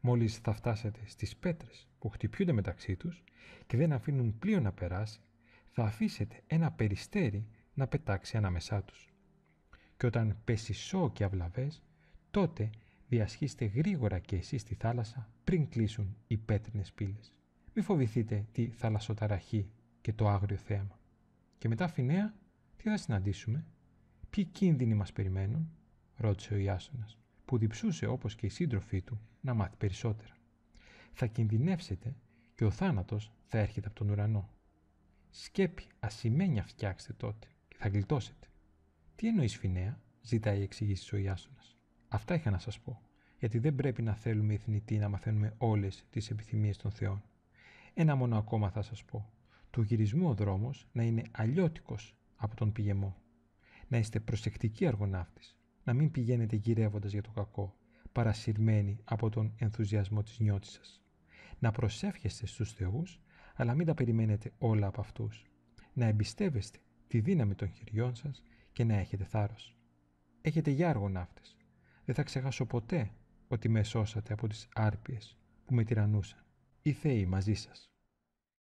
Speaker 1: μόλις θα φτάσετε στις πέτρες που χτυπιούνται μεταξύ τους και δεν αφήνουν πλοίο να περάσει, θα αφήσετε ένα περιστέρι να πετάξει ανάμεσά τους. Και όταν πέσει και αυλαβές, τότε διασχίστε γρήγορα και εσείς τη θάλασσα πριν κλείσουν οι πέτρινες πύλες. Μη φοβηθείτε τη θαλασσοταραχή και το άγριο θέαμα. Και μετά Φινέα, τι θα συναντήσουμε, ποιοι κίνδυνοι μας περιμένουν, ρώτησε ο Ιάσονας, που διψούσε όπως και οι σύντροφοί του να μάθει περισσότερα. Θα κινδυνεύσετε και ο θάνατος θα έρχεται από τον ουρανό. Σκέπη ασημένια φτιάξτε τότε και θα γλιτώσετε. Τι εννοείς Φινέα, ζητάει εξηγήσεις ο Αυτά είχα να σας πω, γιατί δεν πρέπει να θέλουμε οι θνητοί να μαθαίνουμε όλες τις επιθυμίες των Θεών. Ένα μόνο ακόμα θα σας πω. Του γυρισμού ο δρόμος να είναι αλλιώτικος από τον πηγεμό. Να είστε προσεκτικοί αργοναύτης, να μην πηγαίνετε γυρεύοντας για το κακό, παρασυρμένοι από τον ενθουσιασμό της νιώτης σας. Να προσεύχεστε στους θεούς, αλλά μην τα περιμένετε όλα από αυτούς. Να εμπιστεύεστε τη δύναμη των χειριών σας και να έχετε θάρρος. Έχετε για αργοναύτες, δεν θα ξεχάσω ποτέ ότι με σώσατε από τις άρπιες που με τυραννούσαν. Οι Θεοί μαζί σας.